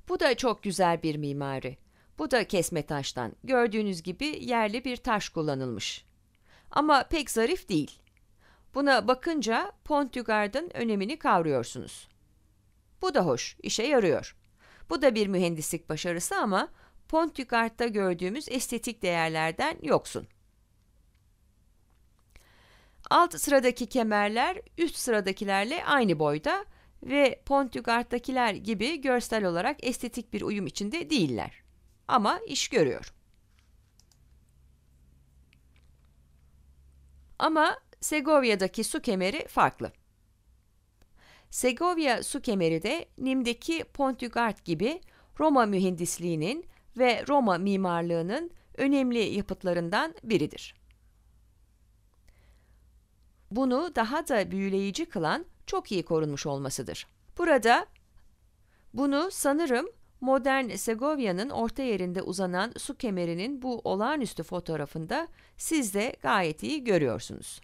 Bu da çok güzel bir mimari. Bu da kesme taştan. Gördüğünüz gibi yerli bir taş kullanılmış ama pek zarif değil. Buna bakınca Pontigard'ın önemini kavruyorsunuz. Bu da hoş, işe yarıyor. Bu da bir mühendislik başarısı ama Pontigard'da gördüğümüz estetik değerlerden yoksun. Alt sıradaki kemerler üst sıradakilerle aynı boyda ve Pontigard'dakiler gibi görsel olarak estetik bir uyum içinde değiller. Ama iş görüyor. Ama Segovia'daki su kemeri farklı. Segovia su kemeri de Nim'deki Pontügard gibi Roma mühendisliğinin ve Roma mimarlığının önemli yapıtlarından biridir. Bunu daha da büyüleyici kılan çok iyi korunmuş olmasıdır. Burada bunu sanırım modern Segovia'nın orta yerinde uzanan su kemerinin bu olağanüstü fotoğrafında siz de gayet iyi görüyorsunuz.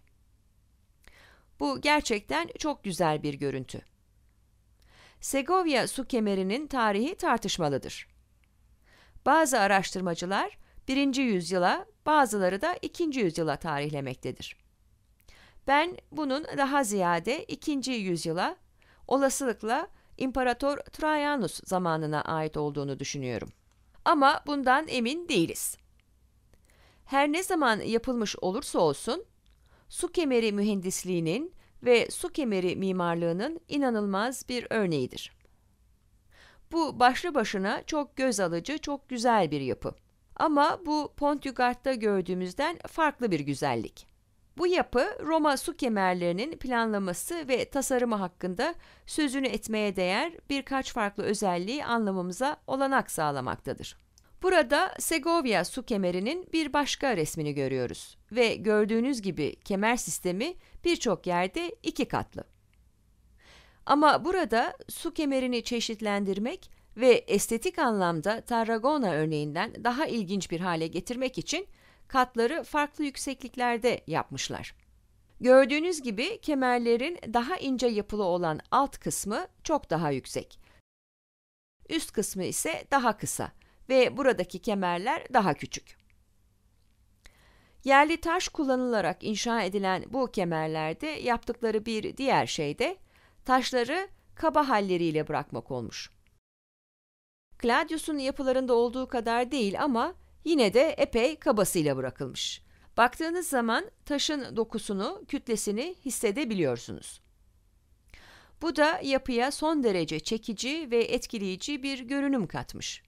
Bu gerçekten çok güzel bir görüntü. Segovia su kemerinin tarihi tartışmalıdır. Bazı araştırmacılar 1. yüzyıla, bazıları da 2. yüzyıla tarihlemektedir. Ben bunun daha ziyade 2. yüzyıla, olasılıkla İmparator Trajanus zamanına ait olduğunu düşünüyorum. Ama bundan emin değiliz. Her ne zaman yapılmış olursa olsun, su kemeri mühendisliğinin ve su kemeri mimarlığının inanılmaz bir örneğidir. Bu başlı başına çok göz alıcı, çok güzel bir yapı. Ama bu Pontügart'ta gördüğümüzden farklı bir güzellik. Bu yapı Roma su kemerlerinin planlaması ve tasarımı hakkında sözünü etmeye değer birkaç farklı özelliği anlamamıza olanak sağlamaktadır. Burada Segovia su kemerinin bir başka resmini görüyoruz ve gördüğünüz gibi kemer sistemi birçok yerde iki katlı. Ama burada su kemerini çeşitlendirmek ve estetik anlamda Tarragona örneğinden daha ilginç bir hale getirmek için katları farklı yüksekliklerde yapmışlar. Gördüğünüz gibi kemerlerin daha ince yapılı olan alt kısmı çok daha yüksek. Üst kısmı ise daha kısa ve buradaki kemerler daha küçük. Yerli taş kullanılarak inşa edilen bu kemerlerde yaptıkları bir diğer şey de taşları kaba halleriyle bırakmak olmuş. Claudius'un yapılarında olduğu kadar değil ama yine de epey kabasıyla bırakılmış. Baktığınız zaman taşın dokusunu, kütlesini hissedebiliyorsunuz. Bu da yapıya son derece çekici ve etkileyici bir görünüm katmış.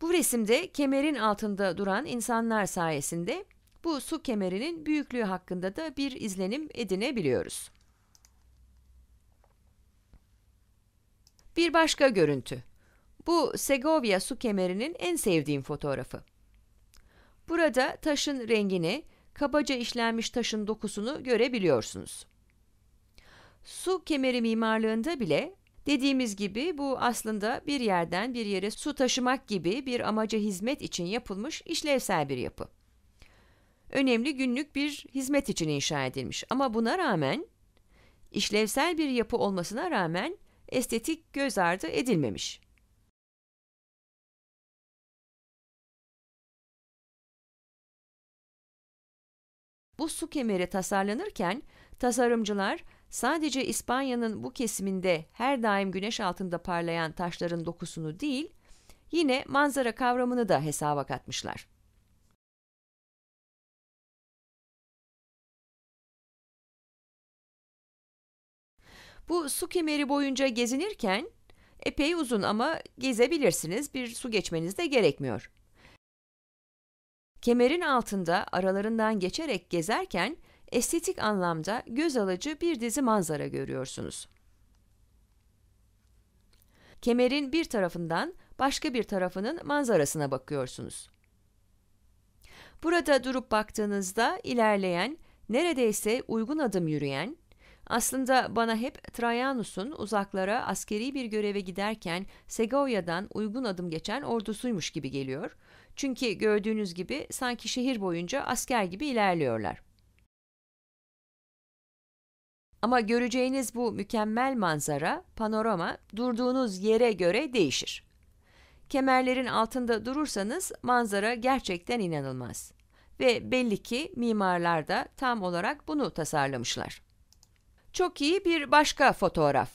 Bu resimde kemerin altında duran insanlar sayesinde bu su kemerinin büyüklüğü hakkında da bir izlenim edinebiliyoruz. Bir başka görüntü. Bu Segovia su kemerinin en sevdiğim fotoğrafı. Burada taşın rengini, kabaca işlenmiş taşın dokusunu görebiliyorsunuz. Su kemeri mimarlığında bile dediğimiz gibi bu aslında bir yerden bir yere su taşımak gibi bir amaca hizmet için yapılmış işlevsel bir yapı. Önemli günlük bir hizmet için inşa edilmiş ama buna rağmen işlevsel bir yapı olmasına rağmen estetik göz ardı edilmemiş. Bu su kemeri tasarlanırken tasarımcılar sadece İspanya'nın bu kesiminde her daim güneş altında parlayan taşların dokusunu değil, yine manzara kavramını da hesaba katmışlar. Bu su kemeri boyunca gezinirken epey uzun ama gezebilirsiniz bir su geçmeniz de gerekmiyor. Kemerin altında aralarından geçerek gezerken estetik anlamda göz alıcı bir dizi manzara görüyorsunuz. Kemerin bir tarafından başka bir tarafının manzarasına bakıyorsunuz. Burada durup baktığınızda ilerleyen, neredeyse uygun adım yürüyen, aslında bana hep Trajanus'un uzaklara askeri bir göreve giderken Segovya'dan uygun adım geçen ordusuymuş gibi geliyor çünkü gördüğünüz gibi sanki şehir boyunca asker gibi ilerliyorlar. Ama göreceğiniz bu mükemmel manzara, panorama durduğunuz yere göre değişir. Kemerlerin altında durursanız manzara gerçekten inanılmaz. Ve belli ki mimarlar da tam olarak bunu tasarlamışlar. Çok iyi bir başka fotoğraf.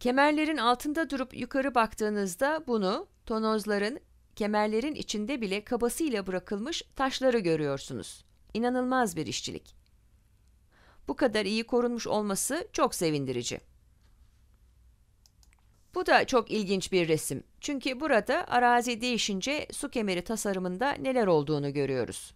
Kemerlerin altında durup yukarı baktığınızda bunu tonozların kemerlerin içinde bile kabasıyla bırakılmış taşları görüyorsunuz. İnanılmaz bir işçilik. Bu kadar iyi korunmuş olması çok sevindirici. Bu da çok ilginç bir resim. Çünkü burada arazi değişince su kemeri tasarımında neler olduğunu görüyoruz.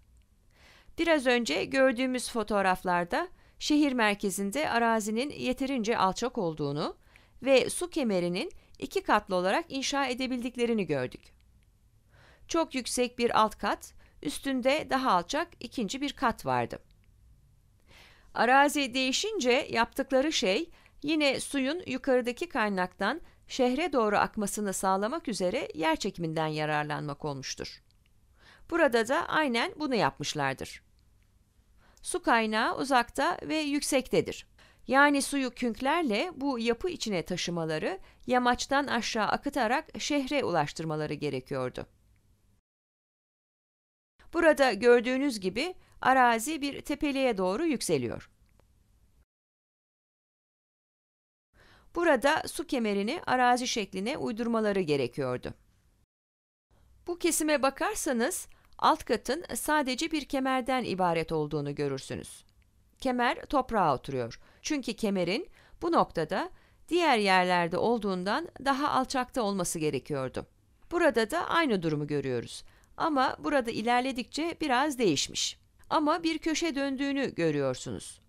Biraz önce gördüğümüz fotoğraflarda şehir merkezinde arazinin yeterince alçak olduğunu ve su kemerinin iki katlı olarak inşa edebildiklerini gördük. Çok yüksek bir alt kat, üstünde daha alçak ikinci bir kat vardı. Arazi değişince yaptıkları şey yine suyun yukarıdaki kaynaktan şehre doğru akmasını sağlamak üzere yer çekiminden yararlanmak olmuştur. Burada da aynen bunu yapmışlardır. Su kaynağı uzakta ve yüksektedir. Yani suyu künklerle bu yapı içine taşımaları, yamaçtan aşağı akıtarak şehre ulaştırmaları gerekiyordu. Burada gördüğünüz gibi arazi bir tepeliğe doğru yükseliyor. Burada su kemerini arazi şekline uydurmaları gerekiyordu. Bu kesime bakarsanız alt katın sadece bir kemerden ibaret olduğunu görürsünüz. Kemer toprağa oturuyor. Çünkü kemerin bu noktada diğer yerlerde olduğundan daha alçakta olması gerekiyordu. Burada da aynı durumu görüyoruz. Ama burada ilerledikçe biraz değişmiş. Ama bir köşe döndüğünü görüyorsunuz.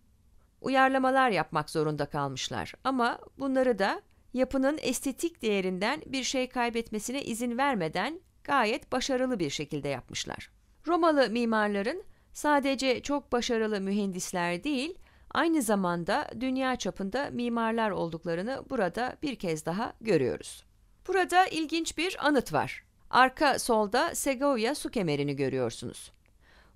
Uyarlamalar yapmak zorunda kalmışlar ama bunları da yapının estetik değerinden bir şey kaybetmesine izin vermeden gayet başarılı bir şekilde yapmışlar. Romalı mimarların sadece çok başarılı mühendisler değil, aynı zamanda dünya çapında mimarlar olduklarını burada bir kez daha görüyoruz. Burada ilginç bir anıt var. Arka solda Segovia su kemerini görüyorsunuz.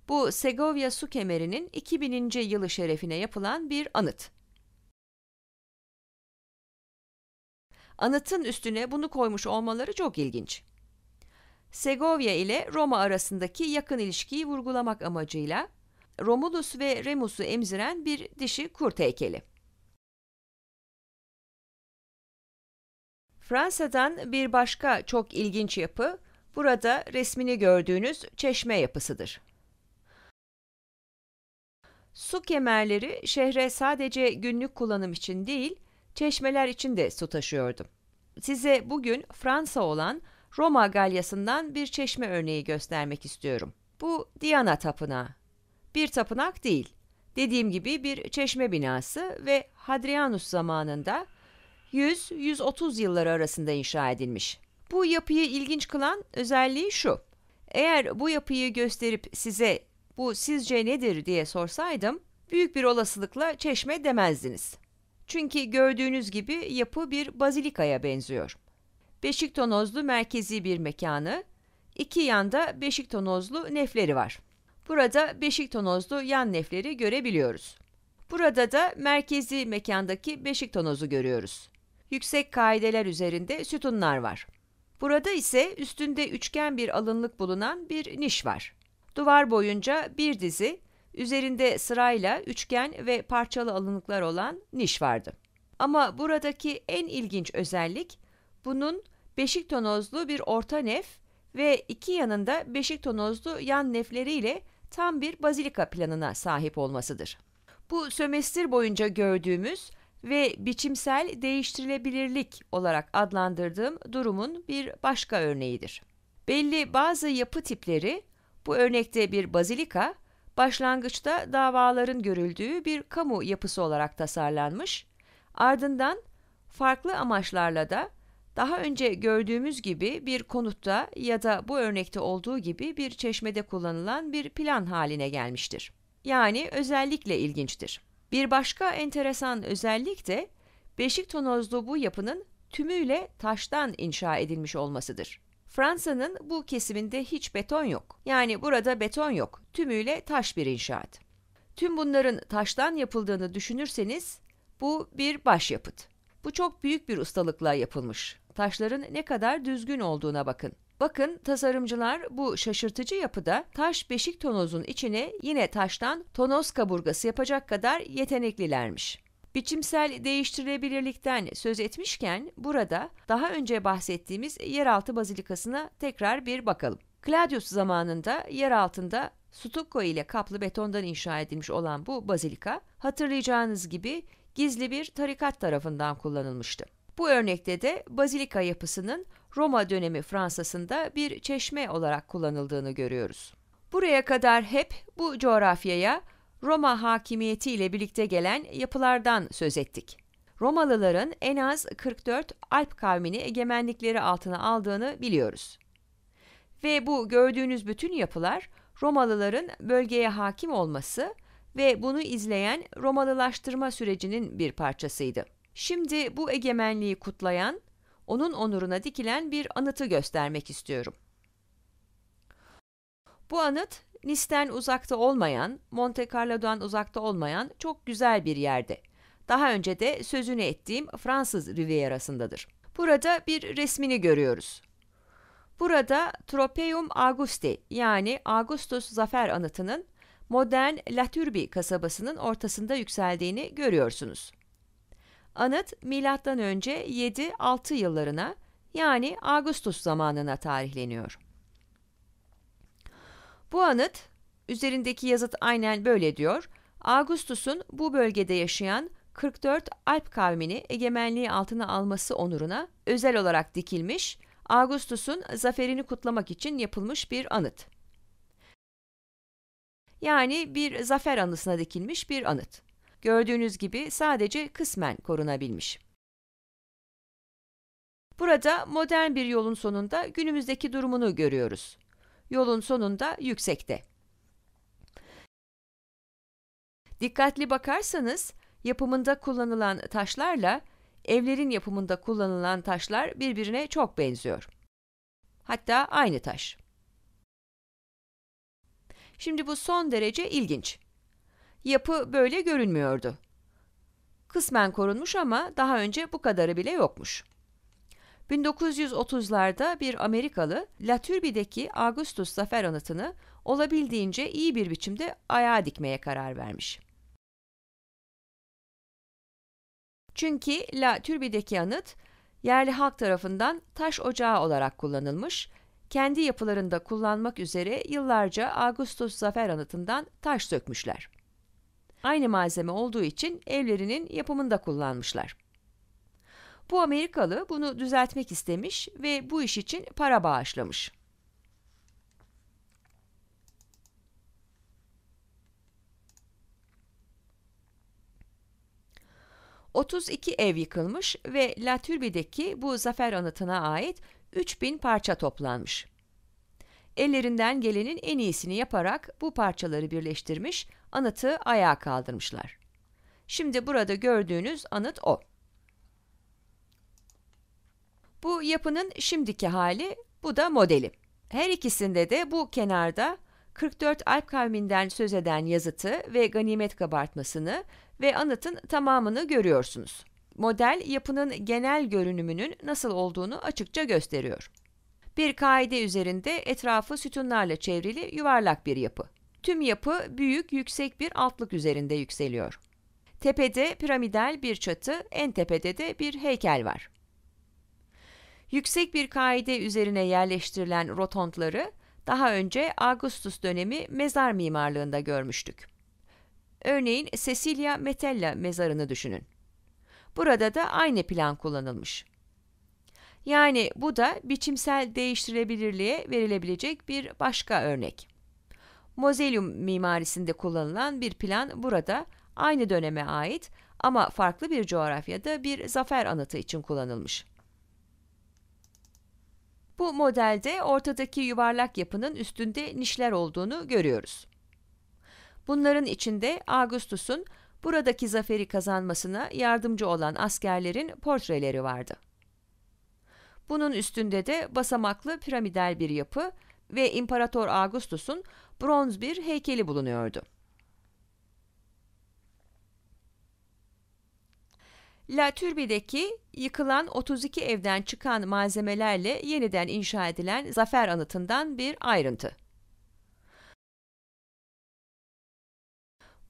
Bu Segovia su kemerinin 2000. yılı şerefine yapılan bir anıt. Anıtın üstüne bunu koymuş olmaları çok ilginç. Segovia ile Roma arasındaki yakın ilişkiyi vurgulamak amacıyla Romulus ve Remus'u emziren bir dişi kurt heykeli. Fransa'dan bir başka çok ilginç yapı burada resmini gördüğünüz çeşme yapısıdır. Su kemerleri şehre sadece günlük kullanım için değil, çeşmeler için de su taşıyordu. Size bugün Fransa olan Roma galyasından bir çeşme örneği göstermek istiyorum. Bu Diana Tapınağı. Bir tapınak değil. Dediğim gibi bir çeşme binası ve Hadrianus zamanında 100-130 yılları arasında inşa edilmiş. Bu yapıyı ilginç kılan özelliği şu. Eğer bu yapıyı gösterip size bu sizce nedir diye sorsaydım büyük bir olasılıkla çeşme demezdiniz. Çünkü gördüğünüz gibi yapı bir bazilikaya benziyor. Beşik tonozlu merkezi bir mekanı, iki yanda tonozlu nefleri var. Burada beşik tonozlu yan nefleri görebiliyoruz. Burada da merkezi mekandaki beşik tonozu görüyoruz yüksek kaideler üzerinde sütunlar var. Burada ise üstünde üçgen bir alınlık bulunan bir niş var. Duvar boyunca bir dizi, üzerinde sırayla üçgen ve parçalı alınlıklar olan niş vardı. Ama buradaki en ilginç özellik bunun beşik tonozlu bir orta nef ve iki yanında beşik tonozlu yan nefleriyle tam bir bazilika planına sahip olmasıdır. Bu sömestr boyunca gördüğümüz ve biçimsel değiştirilebilirlik olarak adlandırdığım durumun bir başka örneğidir. Belli bazı yapı tipleri, bu örnekte bir bazilika, başlangıçta davaların görüldüğü bir kamu yapısı olarak tasarlanmış, ardından farklı amaçlarla da daha önce gördüğümüz gibi bir konutta ya da bu örnekte olduğu gibi bir çeşmede kullanılan bir plan haline gelmiştir. Yani özellikle ilginçtir. Bir başka enteresan özellik de beşik tonozlu bu yapının tümüyle taştan inşa edilmiş olmasıdır. Fransa'nın bu kesiminde hiç beton yok. Yani burada beton yok. Tümüyle taş bir inşaat. Tüm bunların taştan yapıldığını düşünürseniz bu bir başyapıt. Bu çok büyük bir ustalıkla yapılmış. Taşların ne kadar düzgün olduğuna bakın. Bakın tasarımcılar bu şaşırtıcı yapıda taş beşik tonozun içine yine taştan tonoz kaburgası yapacak kadar yeteneklilermiş. Biçimsel değiştirilebilirlikten söz etmişken burada daha önce bahsettiğimiz yeraltı bazilikasına tekrar bir bakalım. Claudius zamanında yer altında stucco ile kaplı betondan inşa edilmiş olan bu bazilika hatırlayacağınız gibi gizli bir tarikat tarafından kullanılmıştı. Bu örnekte de bazilika yapısının Roma dönemi Fransa'sında bir çeşme olarak kullanıldığını görüyoruz. Buraya kadar hep bu coğrafyaya Roma hakimiyeti ile birlikte gelen yapılardan söz ettik. Romalıların en az 44 Alp kavmini egemenlikleri altına aldığını biliyoruz. Ve bu gördüğünüz bütün yapılar Romalıların bölgeye hakim olması ve bunu izleyen Romalılaştırma sürecinin bir parçasıydı. Şimdi bu egemenliği kutlayan onun onuruna dikilen bir anıtı göstermek istiyorum. Bu anıt Nis'ten uzakta olmayan, Monte Carlo'dan uzakta olmayan çok güzel bir yerde. Daha önce de sözünü ettiğim Fransız Rivierası'ndadır. Burada bir resmini görüyoruz. Burada Tropeum Augusti yani Augustus Zafer Anıtı'nın modern Laturbi kasabasının ortasında yükseldiğini görüyorsunuz. Anıt milattan önce 7-6 yıllarına yani Ağustos zamanına tarihleniyor. Bu anıt üzerindeki yazıt aynen böyle diyor. Ağustos'un bu bölgede yaşayan 44 Alp kavmini egemenliği altına alması onuruna özel olarak dikilmiş, Ağustos'un zaferini kutlamak için yapılmış bir anıt. Yani bir zafer anısına dikilmiş bir anıt gördüğünüz gibi sadece kısmen korunabilmiş. Burada modern bir yolun sonunda günümüzdeki durumunu görüyoruz. Yolun sonunda yüksekte. Dikkatli bakarsanız yapımında kullanılan taşlarla evlerin yapımında kullanılan taşlar birbirine çok benziyor. Hatta aynı taş. Şimdi bu son derece ilginç. Yapı böyle görünmüyordu. Kısmen korunmuş ama daha önce bu kadarı bile yokmuş. 1930'larda bir Amerikalı Latürbi'deki Augustus Zafer Anıtı'nı olabildiğince iyi bir biçimde ayağa dikmeye karar vermiş. Çünkü La Türbi'deki anıt yerli halk tarafından taş ocağı olarak kullanılmış, kendi yapılarında kullanmak üzere yıllarca Augustus Zafer Anıtı'ndan taş sökmüşler. Aynı malzeme olduğu için evlerinin yapımında kullanmışlar. Bu Amerikalı bunu düzeltmek istemiş ve bu iş için para bağışlamış. ...32 ev yıkılmış ve Latürbi'deki bu zafer anıtına ait bin parça toplanmış ellerinden gelenin en iyisini yaparak bu parçaları birleştirmiş, anıtı ayağa kaldırmışlar. Şimdi burada gördüğünüz anıt o. Bu yapının şimdiki hali, bu da modeli. Her ikisinde de bu kenarda 44 Alp kavminden söz eden yazıtı ve ganimet kabartmasını ve anıtın tamamını görüyorsunuz. Model yapının genel görünümünün nasıl olduğunu açıkça gösteriyor. Bir kaide üzerinde etrafı sütunlarla çevrili yuvarlak bir yapı. Tüm yapı büyük yüksek bir altlık üzerinde yükseliyor. Tepede piramidal bir çatı, en tepede de bir heykel var. Yüksek bir kaide üzerine yerleştirilen rotondları daha önce Augustus dönemi mezar mimarlığında görmüştük. Örneğin Cecilia Metella mezarını düşünün. Burada da aynı plan kullanılmış. Yani bu da biçimsel değiştirilebilirliğe verilebilecek bir başka örnek. Mozelyum mimarisinde kullanılan bir plan burada aynı döneme ait ama farklı bir coğrafyada bir zafer anıtı için kullanılmış. Bu modelde ortadaki yuvarlak yapının üstünde nişler olduğunu görüyoruz. Bunların içinde Augustus'un buradaki zaferi kazanmasına yardımcı olan askerlerin portreleri vardı. Bunun üstünde de basamaklı piramidal bir yapı ve İmparator Augustus'un bronz bir heykeli bulunuyordu. La Türbi'deki yıkılan 32 evden çıkan malzemelerle yeniden inşa edilen zafer anıtından bir ayrıntı.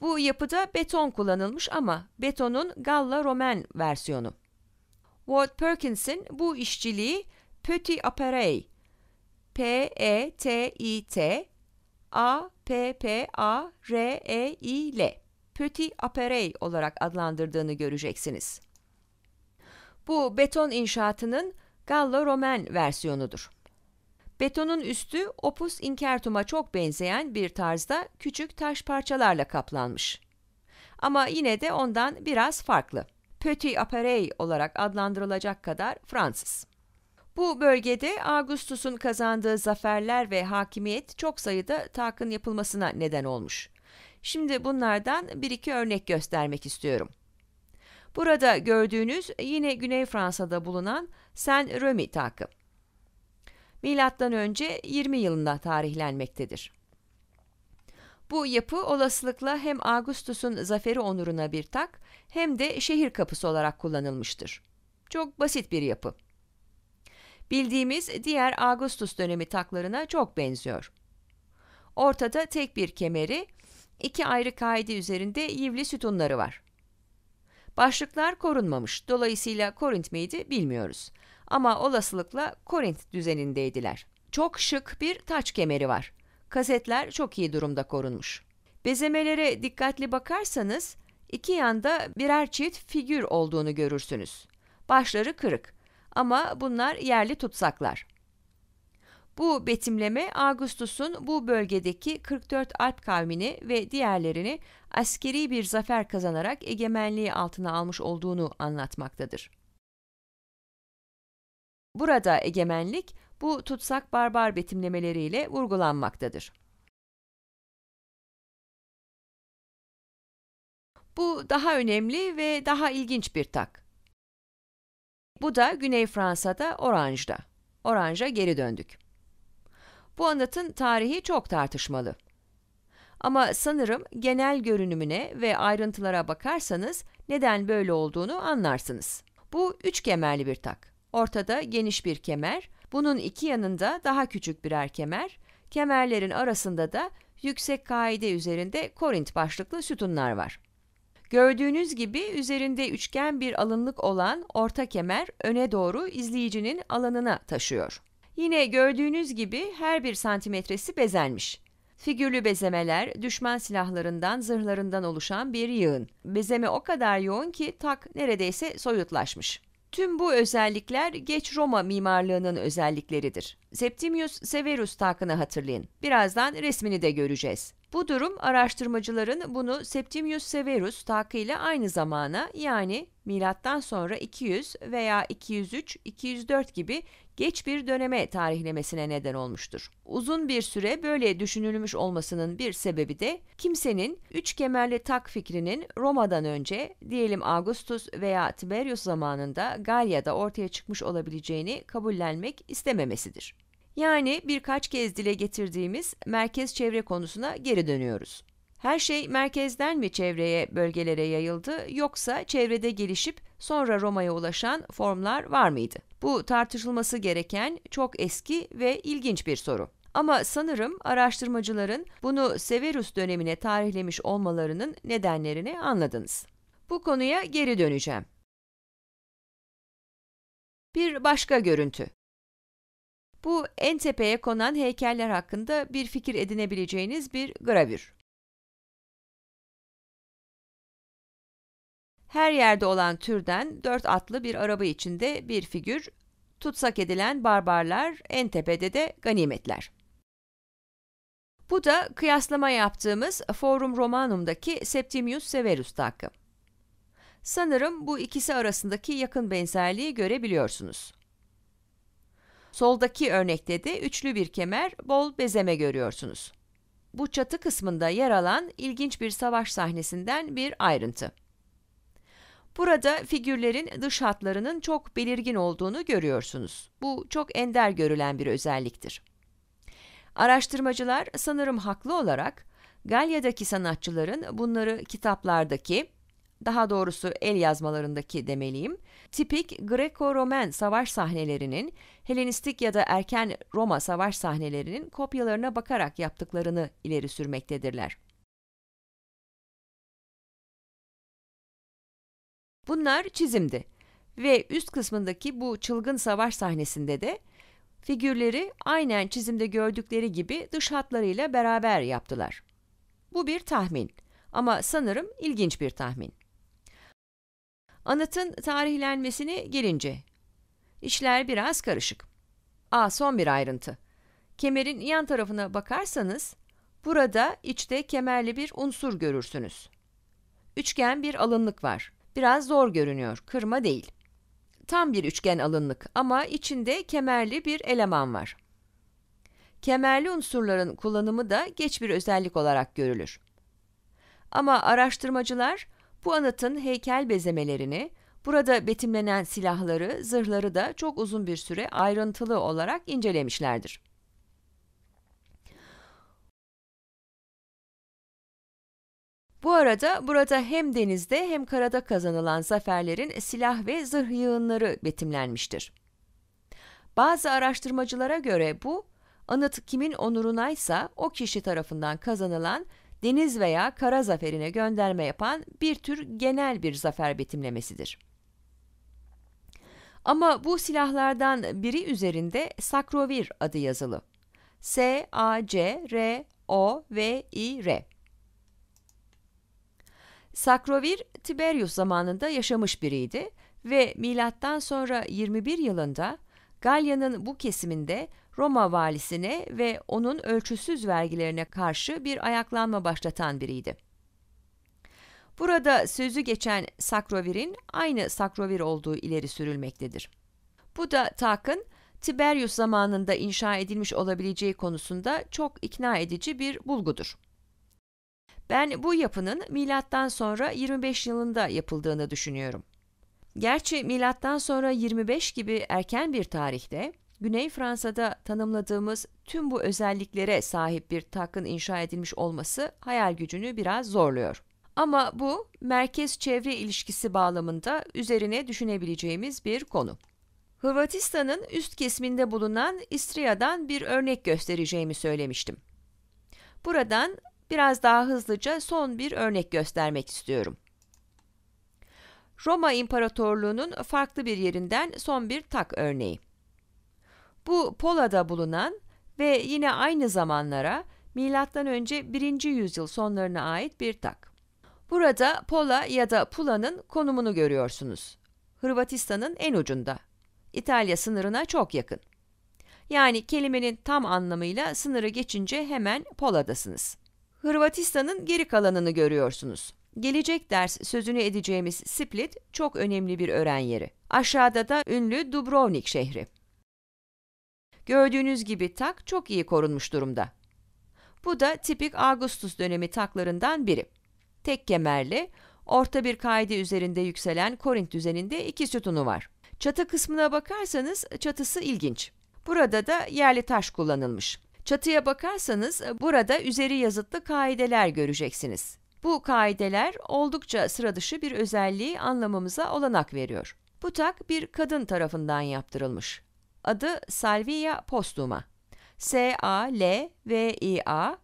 Bu yapıda beton kullanılmış ama betonun Galla-Romen versiyonu. Ward Perkins'in bu işçiliği petit appareil P-E-T-I-T A-P-P-A-R-E-I l petit appareil olarak adlandırdığını göreceksiniz. Bu beton inşaatının Gallo-Romen versiyonudur. Betonun üstü opus incertum'a çok benzeyen bir tarzda küçük taş parçalarla kaplanmış. Ama yine de ondan biraz farklı petit appareil olarak adlandırılacak kadar Fransız. Bu bölgede Augustus'un kazandığı zaferler ve hakimiyet çok sayıda takın yapılmasına neden olmuş. Şimdi bunlardan bir iki örnek göstermek istiyorum. Burada gördüğünüz yine Güney Fransa'da bulunan Saint-Remy takı. Milattan önce 20 yılında tarihlenmektedir. Bu yapı olasılıkla hem Augustus'un zaferi onuruna bir tak hem de şehir kapısı olarak kullanılmıştır. Çok basit bir yapı. Bildiğimiz diğer Augustus dönemi taklarına çok benziyor. Ortada tek bir kemeri, iki ayrı kaide üzerinde yivli sütunları var. Başlıklar korunmamış, dolayısıyla Korint miydi bilmiyoruz. Ama olasılıkla Korint düzenindeydiler. Çok şık bir taç kemeri var. Kasetler çok iyi durumda korunmuş. Bezemelere dikkatli bakarsanız iki yanda birer çift figür olduğunu görürsünüz. Başları kırık ama bunlar yerli tutsaklar. Bu betimleme Augustus'un bu bölgedeki 44 Alp kavmini ve diğerlerini askeri bir zafer kazanarak egemenliği altına almış olduğunu anlatmaktadır. Burada egemenlik bu tutsak barbar betimlemeleriyle vurgulanmaktadır. Bu daha önemli ve daha ilginç bir tak. Bu da Güney Fransa'da Orange'da. Orange'a geri döndük. Bu anıtın tarihi çok tartışmalı. Ama sanırım genel görünümüne ve ayrıntılara bakarsanız neden böyle olduğunu anlarsınız. Bu üç kemerli bir tak. Ortada geniş bir kemer, bunun iki yanında daha küçük birer kemer, kemerlerin arasında da yüksek kaide üzerinde Korint başlıklı sütunlar var. Gördüğünüz gibi üzerinde üçgen bir alınlık olan orta kemer öne doğru izleyicinin alanına taşıyor. Yine gördüğünüz gibi her bir santimetresi bezenmiş. Figürlü bezemeler düşman silahlarından, zırhlarından oluşan bir yığın. Bezeme o kadar yoğun ki tak neredeyse soyutlaşmış. Tüm bu özellikler geç Roma mimarlığının özellikleridir. Septimius Severus takını hatırlayın. Birazdan resmini de göreceğiz. Bu durum araştırmacıların bunu Septimius Severus takıyla aynı zamana yani milattan sonra 200 veya 203-204 gibi geç bir döneme tarihlemesine neden olmuştur. Uzun bir süre böyle düşünülmüş olmasının bir sebebi de kimsenin üç kemerli tak fikrinin Roma'dan önce diyelim Augustus veya Tiberius zamanında Galya'da ortaya çıkmış olabileceğini kabullenmek istememesidir. Yani birkaç kez dile getirdiğimiz merkez çevre konusuna geri dönüyoruz. Her şey merkezden mi çevreye, bölgelere yayıldı yoksa çevrede gelişip sonra Roma'ya ulaşan formlar var mıydı? Bu tartışılması gereken çok eski ve ilginç bir soru. Ama sanırım araştırmacıların bunu Severus dönemine tarihlemiş olmalarının nedenlerini anladınız. Bu konuya geri döneceğim. Bir başka görüntü. Bu en tepeye konan heykeller hakkında bir fikir edinebileceğiniz bir gravür. Her yerde olan türden dört atlı bir araba içinde bir figür, tutsak edilen barbarlar, en tepede de ganimetler. Bu da kıyaslama yaptığımız Forum Romanum'daki Septimius Severus takı. Sanırım bu ikisi arasındaki yakın benzerliği görebiliyorsunuz. Soldaki örnekte de üçlü bir kemer, bol bezeme görüyorsunuz. Bu çatı kısmında yer alan ilginç bir savaş sahnesinden bir ayrıntı. Burada figürlerin dış hatlarının çok belirgin olduğunu görüyorsunuz. Bu çok ender görülen bir özelliktir. Araştırmacılar sanırım haklı olarak Galya'daki sanatçıların bunları kitaplardaki daha doğrusu el yazmalarındaki demeliyim, tipik Greco-Romen savaş sahnelerinin Helenistik ya da erken Roma savaş sahnelerinin kopyalarına bakarak yaptıklarını ileri sürmektedirler. Bunlar çizimdi ve üst kısmındaki bu çılgın savaş sahnesinde de figürleri aynen çizimde gördükleri gibi dış hatlarıyla beraber yaptılar. Bu bir tahmin ama sanırım ilginç bir tahmin. Anıtın tarihlenmesini gelince. İşler biraz karışık. A son bir ayrıntı. Kemerin yan tarafına bakarsanız burada içte kemerli bir unsur görürsünüz. Üçgen bir alınlık var. Biraz zor görünüyor, kırma değil. Tam bir üçgen alınlık ama içinde kemerli bir eleman var. Kemerli unsurların kullanımı da geç bir özellik olarak görülür. Ama araştırmacılar bu anıtın heykel bezemelerini, burada betimlenen silahları, zırhları da çok uzun bir süre ayrıntılı olarak incelemişlerdir. Bu arada burada hem denizde hem karada kazanılan zaferlerin silah ve zırh yığınları betimlenmiştir. Bazı araştırmacılara göre bu, anıt kimin onurunaysa o kişi tarafından kazanılan deniz veya kara zaferine gönderme yapan bir tür genel bir zafer betimlemesidir. Ama bu silahlardan biri üzerinde sakrovir adı yazılı. S, A, C, R, O V I, R. Sakrovir Tiberius zamanında yaşamış biriydi ve milattan sonra 21 yılında Galya'nın bu kesiminde Roma valisine ve onun ölçüsüz vergilerine karşı bir ayaklanma başlatan biriydi. Burada sözü geçen Sakrovir'in aynı Sakrovir olduğu ileri sürülmektedir. Bu da Tak'ın Tiberius zamanında inşa edilmiş olabileceği konusunda çok ikna edici bir bulgudur. Ben bu yapının milattan sonra 25 yılında yapıldığını düşünüyorum. Gerçi milattan sonra 25 gibi erken bir tarihte Güney Fransa'da tanımladığımız tüm bu özelliklere sahip bir takın inşa edilmiş olması hayal gücünü biraz zorluyor. Ama bu merkez-çevre ilişkisi bağlamında üzerine düşünebileceğimiz bir konu. Hırvatistan'ın üst kesminde bulunan İstria'dan bir örnek göstereceğimi söylemiştim. Buradan biraz daha hızlıca son bir örnek göstermek istiyorum. Roma İmparatorluğu'nun farklı bir yerinden son bir tak örneği. Bu Pola'da bulunan ve yine aynı zamanlara milattan önce 1. yüzyıl sonlarına ait bir tak. Burada Pola ya da Pula'nın konumunu görüyorsunuz. Hırvatistan'ın en ucunda. İtalya sınırına çok yakın. Yani kelimenin tam anlamıyla sınırı geçince hemen Pola'dasınız. Hırvatistan'ın geri kalanını görüyorsunuz. Gelecek ders sözünü edeceğimiz Split çok önemli bir öğren yeri. Aşağıda da ünlü Dubrovnik şehri. Gördüğünüz gibi tak çok iyi korunmuş durumda. Bu da tipik Augustus dönemi taklarından biri. Tek kemerli, orta bir kaide üzerinde yükselen Korint düzeninde iki sütunu var. Çatı kısmına bakarsanız çatısı ilginç. Burada da yerli taş kullanılmış. Çatıya bakarsanız burada üzeri yazıtlı kaideler göreceksiniz. Bu kaideler oldukça sıra dışı bir özelliği anlamamıza olanak veriyor. Bu tak bir kadın tarafından yaptırılmış. Adı Salvia postuma. S-A-L-V-I-A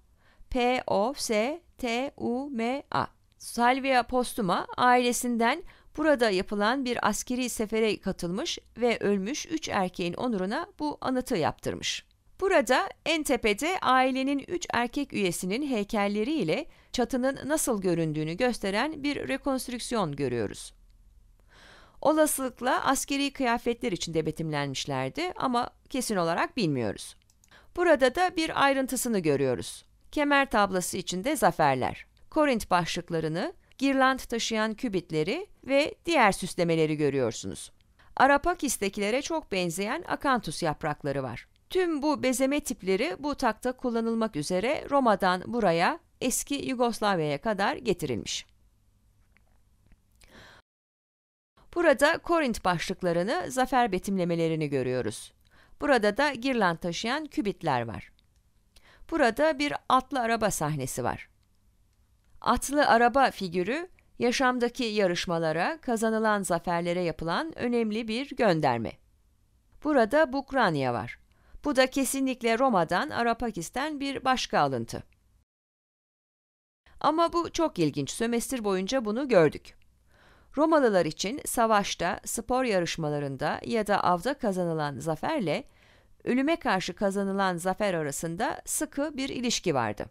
P-O-S-T-U-M-A Salvia postuma ailesinden burada yapılan bir askeri sefere katılmış ve ölmüş üç erkeğin onuruna bu anıtı yaptırmış. Burada en tepede ailenin üç erkek üyesinin heykelleriyle çatının nasıl göründüğünü gösteren bir rekonstrüksiyon görüyoruz. Olasılıkla askeri kıyafetler içinde betimlenmişlerdi ama kesin olarak bilmiyoruz. Burada da bir ayrıntısını görüyoruz. Kemer tablası içinde zaferler, Korint başlıklarını, girland taşıyan kübitleri ve diğer süslemeleri görüyorsunuz. Arapakis'tekilere çok benzeyen akantus yaprakları var. Tüm bu bezeme tipleri bu takta kullanılmak üzere Roma'dan buraya, eski Yugoslavya'ya kadar getirilmiş. Burada Korint başlıklarını, zafer betimlemelerini görüyoruz. Burada da girland taşıyan kübitler var. Burada bir atlı araba sahnesi var. Atlı araba figürü, yaşamdaki yarışmalara, kazanılan zaferlere yapılan önemli bir gönderme. Burada Bukranya var. Bu da kesinlikle Roma'dan, Arapakis'ten bir başka alıntı. Ama bu çok ilginç, sömestr boyunca bunu gördük. Romalılar için savaşta, spor yarışmalarında ya da avda kazanılan zaferle ölüme karşı kazanılan zafer arasında sıkı bir ilişki vardı.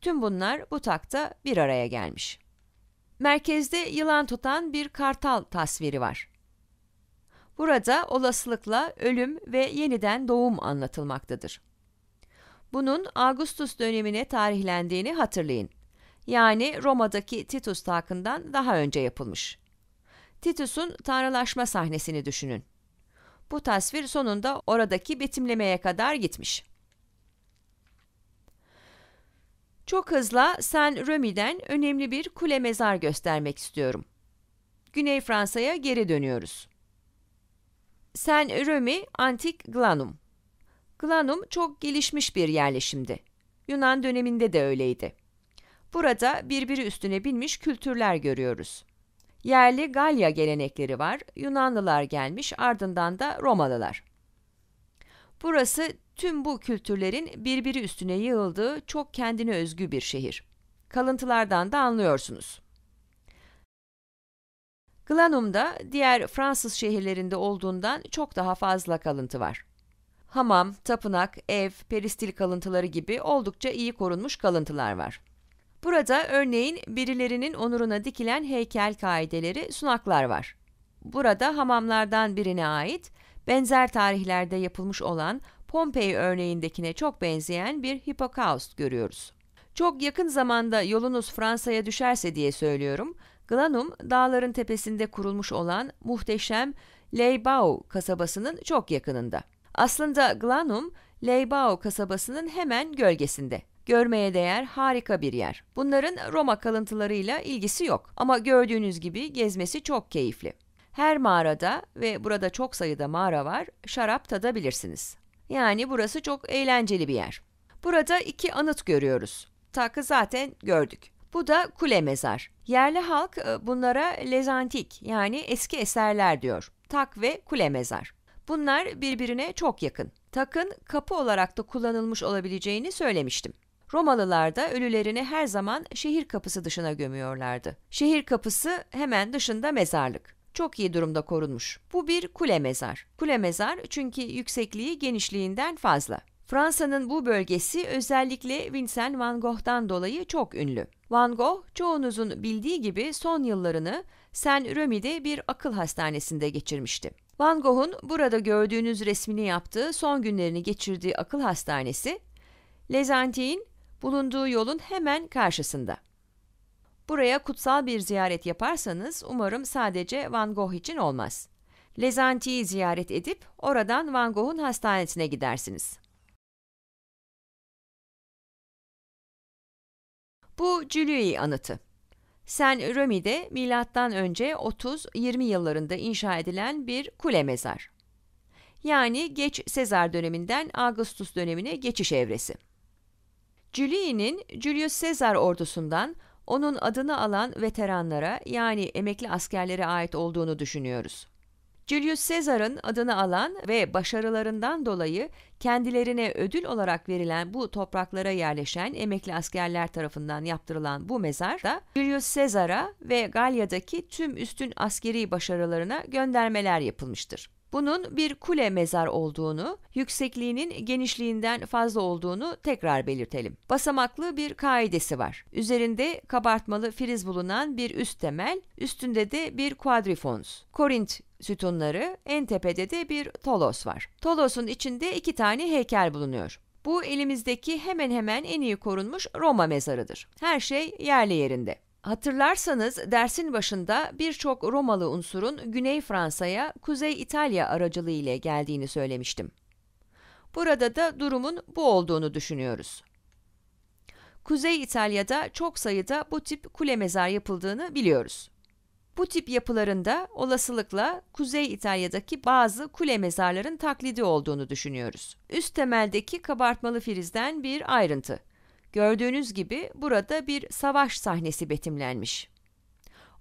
Tüm bunlar bu takta bir araya gelmiş. Merkezde yılan tutan bir kartal tasviri var. Burada olasılıkla ölüm ve yeniden doğum anlatılmaktadır. Bunun Augustus dönemine tarihlendiğini hatırlayın yani Roma'daki Titus takından daha önce yapılmış. Titus'un tanrılaşma sahnesini düşünün. Bu tasvir sonunda oradaki betimlemeye kadar gitmiş. Çok hızla Sen Römi'den önemli bir kule mezar göstermek istiyorum. Güney Fransa'ya geri dönüyoruz. Sen Römi Antik Glanum. Glanum çok gelişmiş bir yerleşimdi. Yunan döneminde de öyleydi. Burada birbiri üstüne binmiş kültürler görüyoruz. Yerli Galya gelenekleri var, Yunanlılar gelmiş, ardından da Romalılar. Burası tüm bu kültürlerin birbiri üstüne yığıldığı çok kendine özgü bir şehir. Kalıntılardan da anlıyorsunuz. Glanum'da diğer Fransız şehirlerinde olduğundan çok daha fazla kalıntı var. Hamam, tapınak, ev, peristil kalıntıları gibi oldukça iyi korunmuş kalıntılar var. Burada örneğin birilerinin onuruna dikilen heykel kaideleri, sunaklar var. Burada hamamlardan birine ait, benzer tarihlerde yapılmış olan Pompei örneğindekine çok benzeyen bir hipokaust görüyoruz. Çok yakın zamanda yolunuz Fransa'ya düşerse diye söylüyorum, Glanum dağların tepesinde kurulmuş olan muhteşem Leibao kasabasının çok yakınında. Aslında Glanum, Leibao kasabasının hemen gölgesinde. Görmeye değer harika bir yer. Bunların Roma kalıntılarıyla ilgisi yok ama gördüğünüz gibi gezmesi çok keyifli. Her mağarada ve burada çok sayıda mağara var, şarap tadabilirsiniz. Yani burası çok eğlenceli bir yer. Burada iki anıt görüyoruz. Takı zaten gördük. Bu da kule mezar. Yerli halk e, bunlara lezantik yani eski eserler diyor. Tak ve kule mezar. Bunlar birbirine çok yakın. Takın kapı olarak da kullanılmış olabileceğini söylemiştim. Romalılar da ölülerini her zaman şehir kapısı dışına gömüyorlardı. Şehir kapısı hemen dışında mezarlık. Çok iyi durumda korunmuş. Bu bir kule mezar. Kule mezar çünkü yüksekliği genişliğinden fazla. Fransa'nın bu bölgesi özellikle Vincent van Gogh'dan dolayı çok ünlü. Van Gogh çoğunuzun bildiği gibi son yıllarını saint Römi'de bir akıl hastanesinde geçirmişti. Van Gogh'un burada gördüğünüz resmini yaptığı son günlerini geçirdiği akıl hastanesi, Lezantin'in bulunduğu yolun hemen karşısında. Buraya kutsal bir ziyaret yaparsanız umarım sadece Van Gogh için olmaz. Lezanti'yi ziyaret edip oradan Van Gogh'un hastanesine gidersiniz. Bu Cülüi anıtı. Sen Römi'de milattan önce 30-20 yıllarında inşa edilen bir kule mezar. Yani geç Sezar döneminden Augustus dönemine geçiş evresi. Julien'in Julius Caesar ordusundan onun adını alan veteranlara yani emekli askerlere ait olduğunu düşünüyoruz. Julius Caesar'ın adını alan ve başarılarından dolayı kendilerine ödül olarak verilen bu topraklara yerleşen emekli askerler tarafından yaptırılan bu mezar da Julius Caesar'a ve Galya'daki tüm üstün askeri başarılarına göndermeler yapılmıştır. Bunun bir kule mezar olduğunu, yüksekliğinin genişliğinden fazla olduğunu tekrar belirtelim. Basamaklı bir kaidesi var. Üzerinde kabartmalı firiz bulunan bir üst temel, üstünde de bir kuadrifons. Korint sütunları, en tepede de bir tolos var. Tolos'un içinde iki tane heykel bulunuyor. Bu elimizdeki hemen hemen en iyi korunmuş Roma mezarıdır. Her şey yerli yerinde. Hatırlarsanız dersin başında birçok Romalı unsurun Güney Fransa'ya Kuzey İtalya aracılığı ile geldiğini söylemiştim. Burada da durumun bu olduğunu düşünüyoruz. Kuzey İtalya'da çok sayıda bu tip kule mezar yapıldığını biliyoruz. Bu tip yapılarında olasılıkla Kuzey İtalya'daki bazı kule mezarların taklidi olduğunu düşünüyoruz. Üst temeldeki kabartmalı filizden bir ayrıntı. Gördüğünüz gibi burada bir savaş sahnesi betimlenmiş.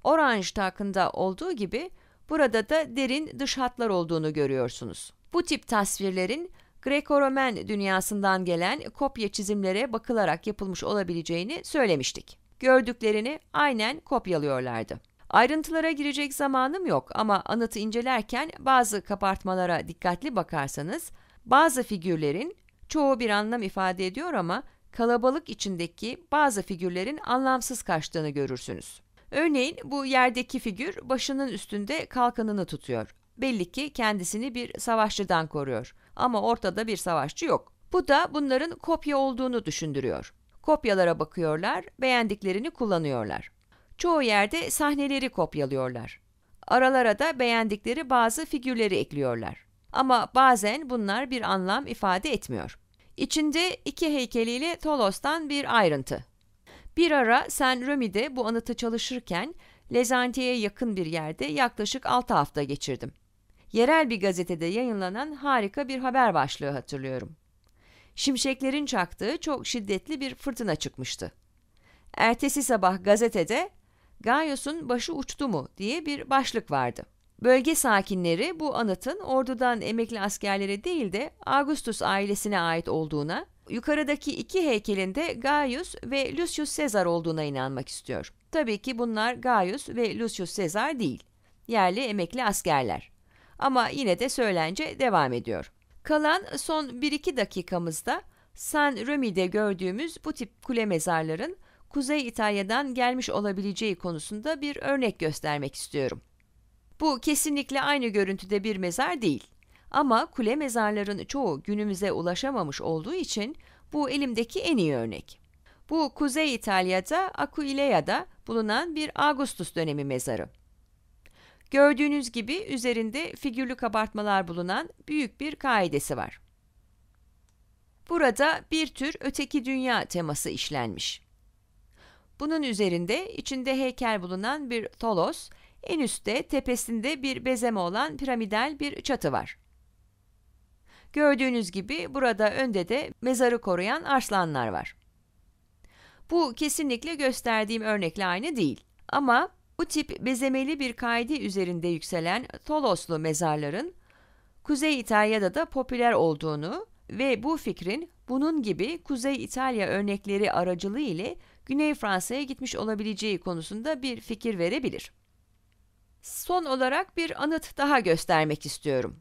Orange takında olduğu gibi burada da derin dış hatlar olduğunu görüyorsunuz. Bu tip tasvirlerin Greco-Romen dünyasından gelen kopya çizimlere bakılarak yapılmış olabileceğini söylemiştik. Gördüklerini aynen kopyalıyorlardı. Ayrıntılara girecek zamanım yok ama anıtı incelerken bazı kapartmalara dikkatli bakarsanız bazı figürlerin çoğu bir anlam ifade ediyor ama kalabalık içindeki bazı figürlerin anlamsız kaçtığını görürsünüz. Örneğin bu yerdeki figür başının üstünde kalkanını tutuyor. Belli ki kendisini bir savaşçıdan koruyor ama ortada bir savaşçı yok. Bu da bunların kopya olduğunu düşündürüyor. Kopyalara bakıyorlar, beğendiklerini kullanıyorlar. Çoğu yerde sahneleri kopyalıyorlar. Aralara da beğendikleri bazı figürleri ekliyorlar. Ama bazen bunlar bir anlam ifade etmiyor. İçinde iki heykeliyle Tolos'tan bir ayrıntı. Bir ara Sen Römi'de bu anıtı çalışırken Lezanti'ye yakın bir yerde yaklaşık 6 hafta geçirdim. Yerel bir gazetede yayınlanan harika bir haber başlığı hatırlıyorum. Şimşeklerin çaktığı çok şiddetli bir fırtına çıkmıştı. Ertesi sabah gazetede Gaius'un başı uçtu mu diye bir başlık vardı. Bölge sakinleri bu anıtın ordudan emekli askerlere değil de Augustus ailesine ait olduğuna, yukarıdaki iki heykelinde Gaius ve Lucius Caesar olduğuna inanmak istiyor. Tabii ki bunlar Gaius ve Lucius Caesar değil, yerli emekli askerler. Ama yine de söylence devam ediyor. Kalan son 1-2 dakikamızda San Remi'de gördüğümüz bu tip kule mezarların Kuzey İtalya'dan gelmiş olabileceği konusunda bir örnek göstermek istiyorum. Bu kesinlikle aynı görüntüde bir mezar değil. Ama kule mezarların çoğu günümüze ulaşamamış olduğu için bu elimdeki en iyi örnek. Bu Kuzey İtalya'da Aquileia'da bulunan bir Augustus dönemi mezarı. Gördüğünüz gibi üzerinde figürlü kabartmalar bulunan büyük bir kaidesi var. Burada bir tür öteki dünya teması işlenmiş. Bunun üzerinde içinde heykel bulunan bir Tolos. En üstte tepesinde bir bezeme olan piramidal bir çatı var. Gördüğünüz gibi burada önde de mezarı koruyan arslanlar var. Bu kesinlikle gösterdiğim örnekle aynı değil ama bu tip bezemeli bir kaide üzerinde yükselen Toloslu mezarların Kuzey İtalya'da da popüler olduğunu ve bu fikrin bunun gibi Kuzey İtalya örnekleri aracılığı ile Güney Fransa'ya gitmiş olabileceği konusunda bir fikir verebilir. Son olarak bir anıt daha göstermek istiyorum.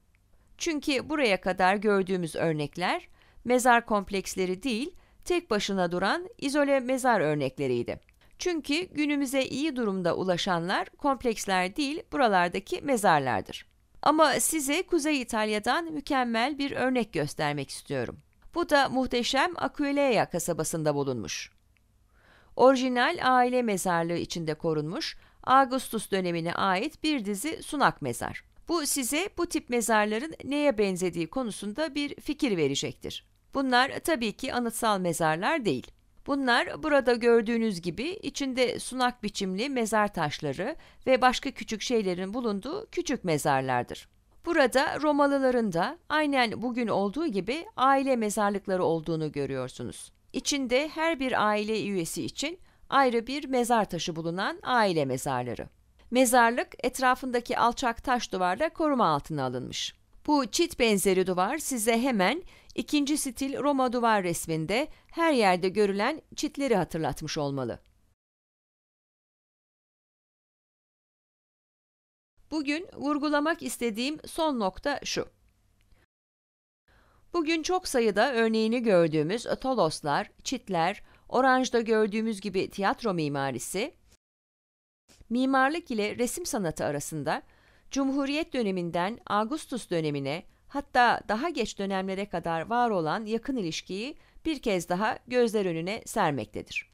Çünkü buraya kadar gördüğümüz örnekler mezar kompleksleri değil, tek başına duran izole mezar örnekleriydi. Çünkü günümüze iyi durumda ulaşanlar kompleksler değil, buralardaki mezarlardır. Ama size Kuzey İtalya'dan mükemmel bir örnek göstermek istiyorum. Bu da muhteşem Aquileia kasabasında bulunmuş. Orijinal aile mezarlığı içinde korunmuş Augustus dönemine ait bir dizi sunak mezar. Bu size bu tip mezarların neye benzediği konusunda bir fikir verecektir. Bunlar tabii ki anıtsal mezarlar değil. Bunlar burada gördüğünüz gibi içinde sunak biçimli mezar taşları ve başka küçük şeylerin bulunduğu küçük mezarlardır. Burada Romalıların da aynen bugün olduğu gibi aile mezarlıkları olduğunu görüyorsunuz. İçinde her bir aile üyesi için ayrı bir mezar taşı bulunan aile mezarları. Mezarlık etrafındaki alçak taş duvarla koruma altına alınmış. Bu çit benzeri duvar size hemen ikinci stil Roma duvar resminde her yerde görülen çitleri hatırlatmış olmalı. Bugün vurgulamak istediğim son nokta şu. Bugün çok sayıda örneğini gördüğümüz Toloslar, Çitler, Orange'da gördüğümüz gibi tiyatro mimarisi, mimarlık ile resim sanatı arasında Cumhuriyet döneminden Ağustos dönemine hatta daha geç dönemlere kadar var olan yakın ilişkiyi bir kez daha gözler önüne sermektedir.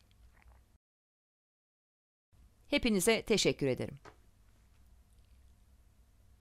Hepinize teşekkür ederim.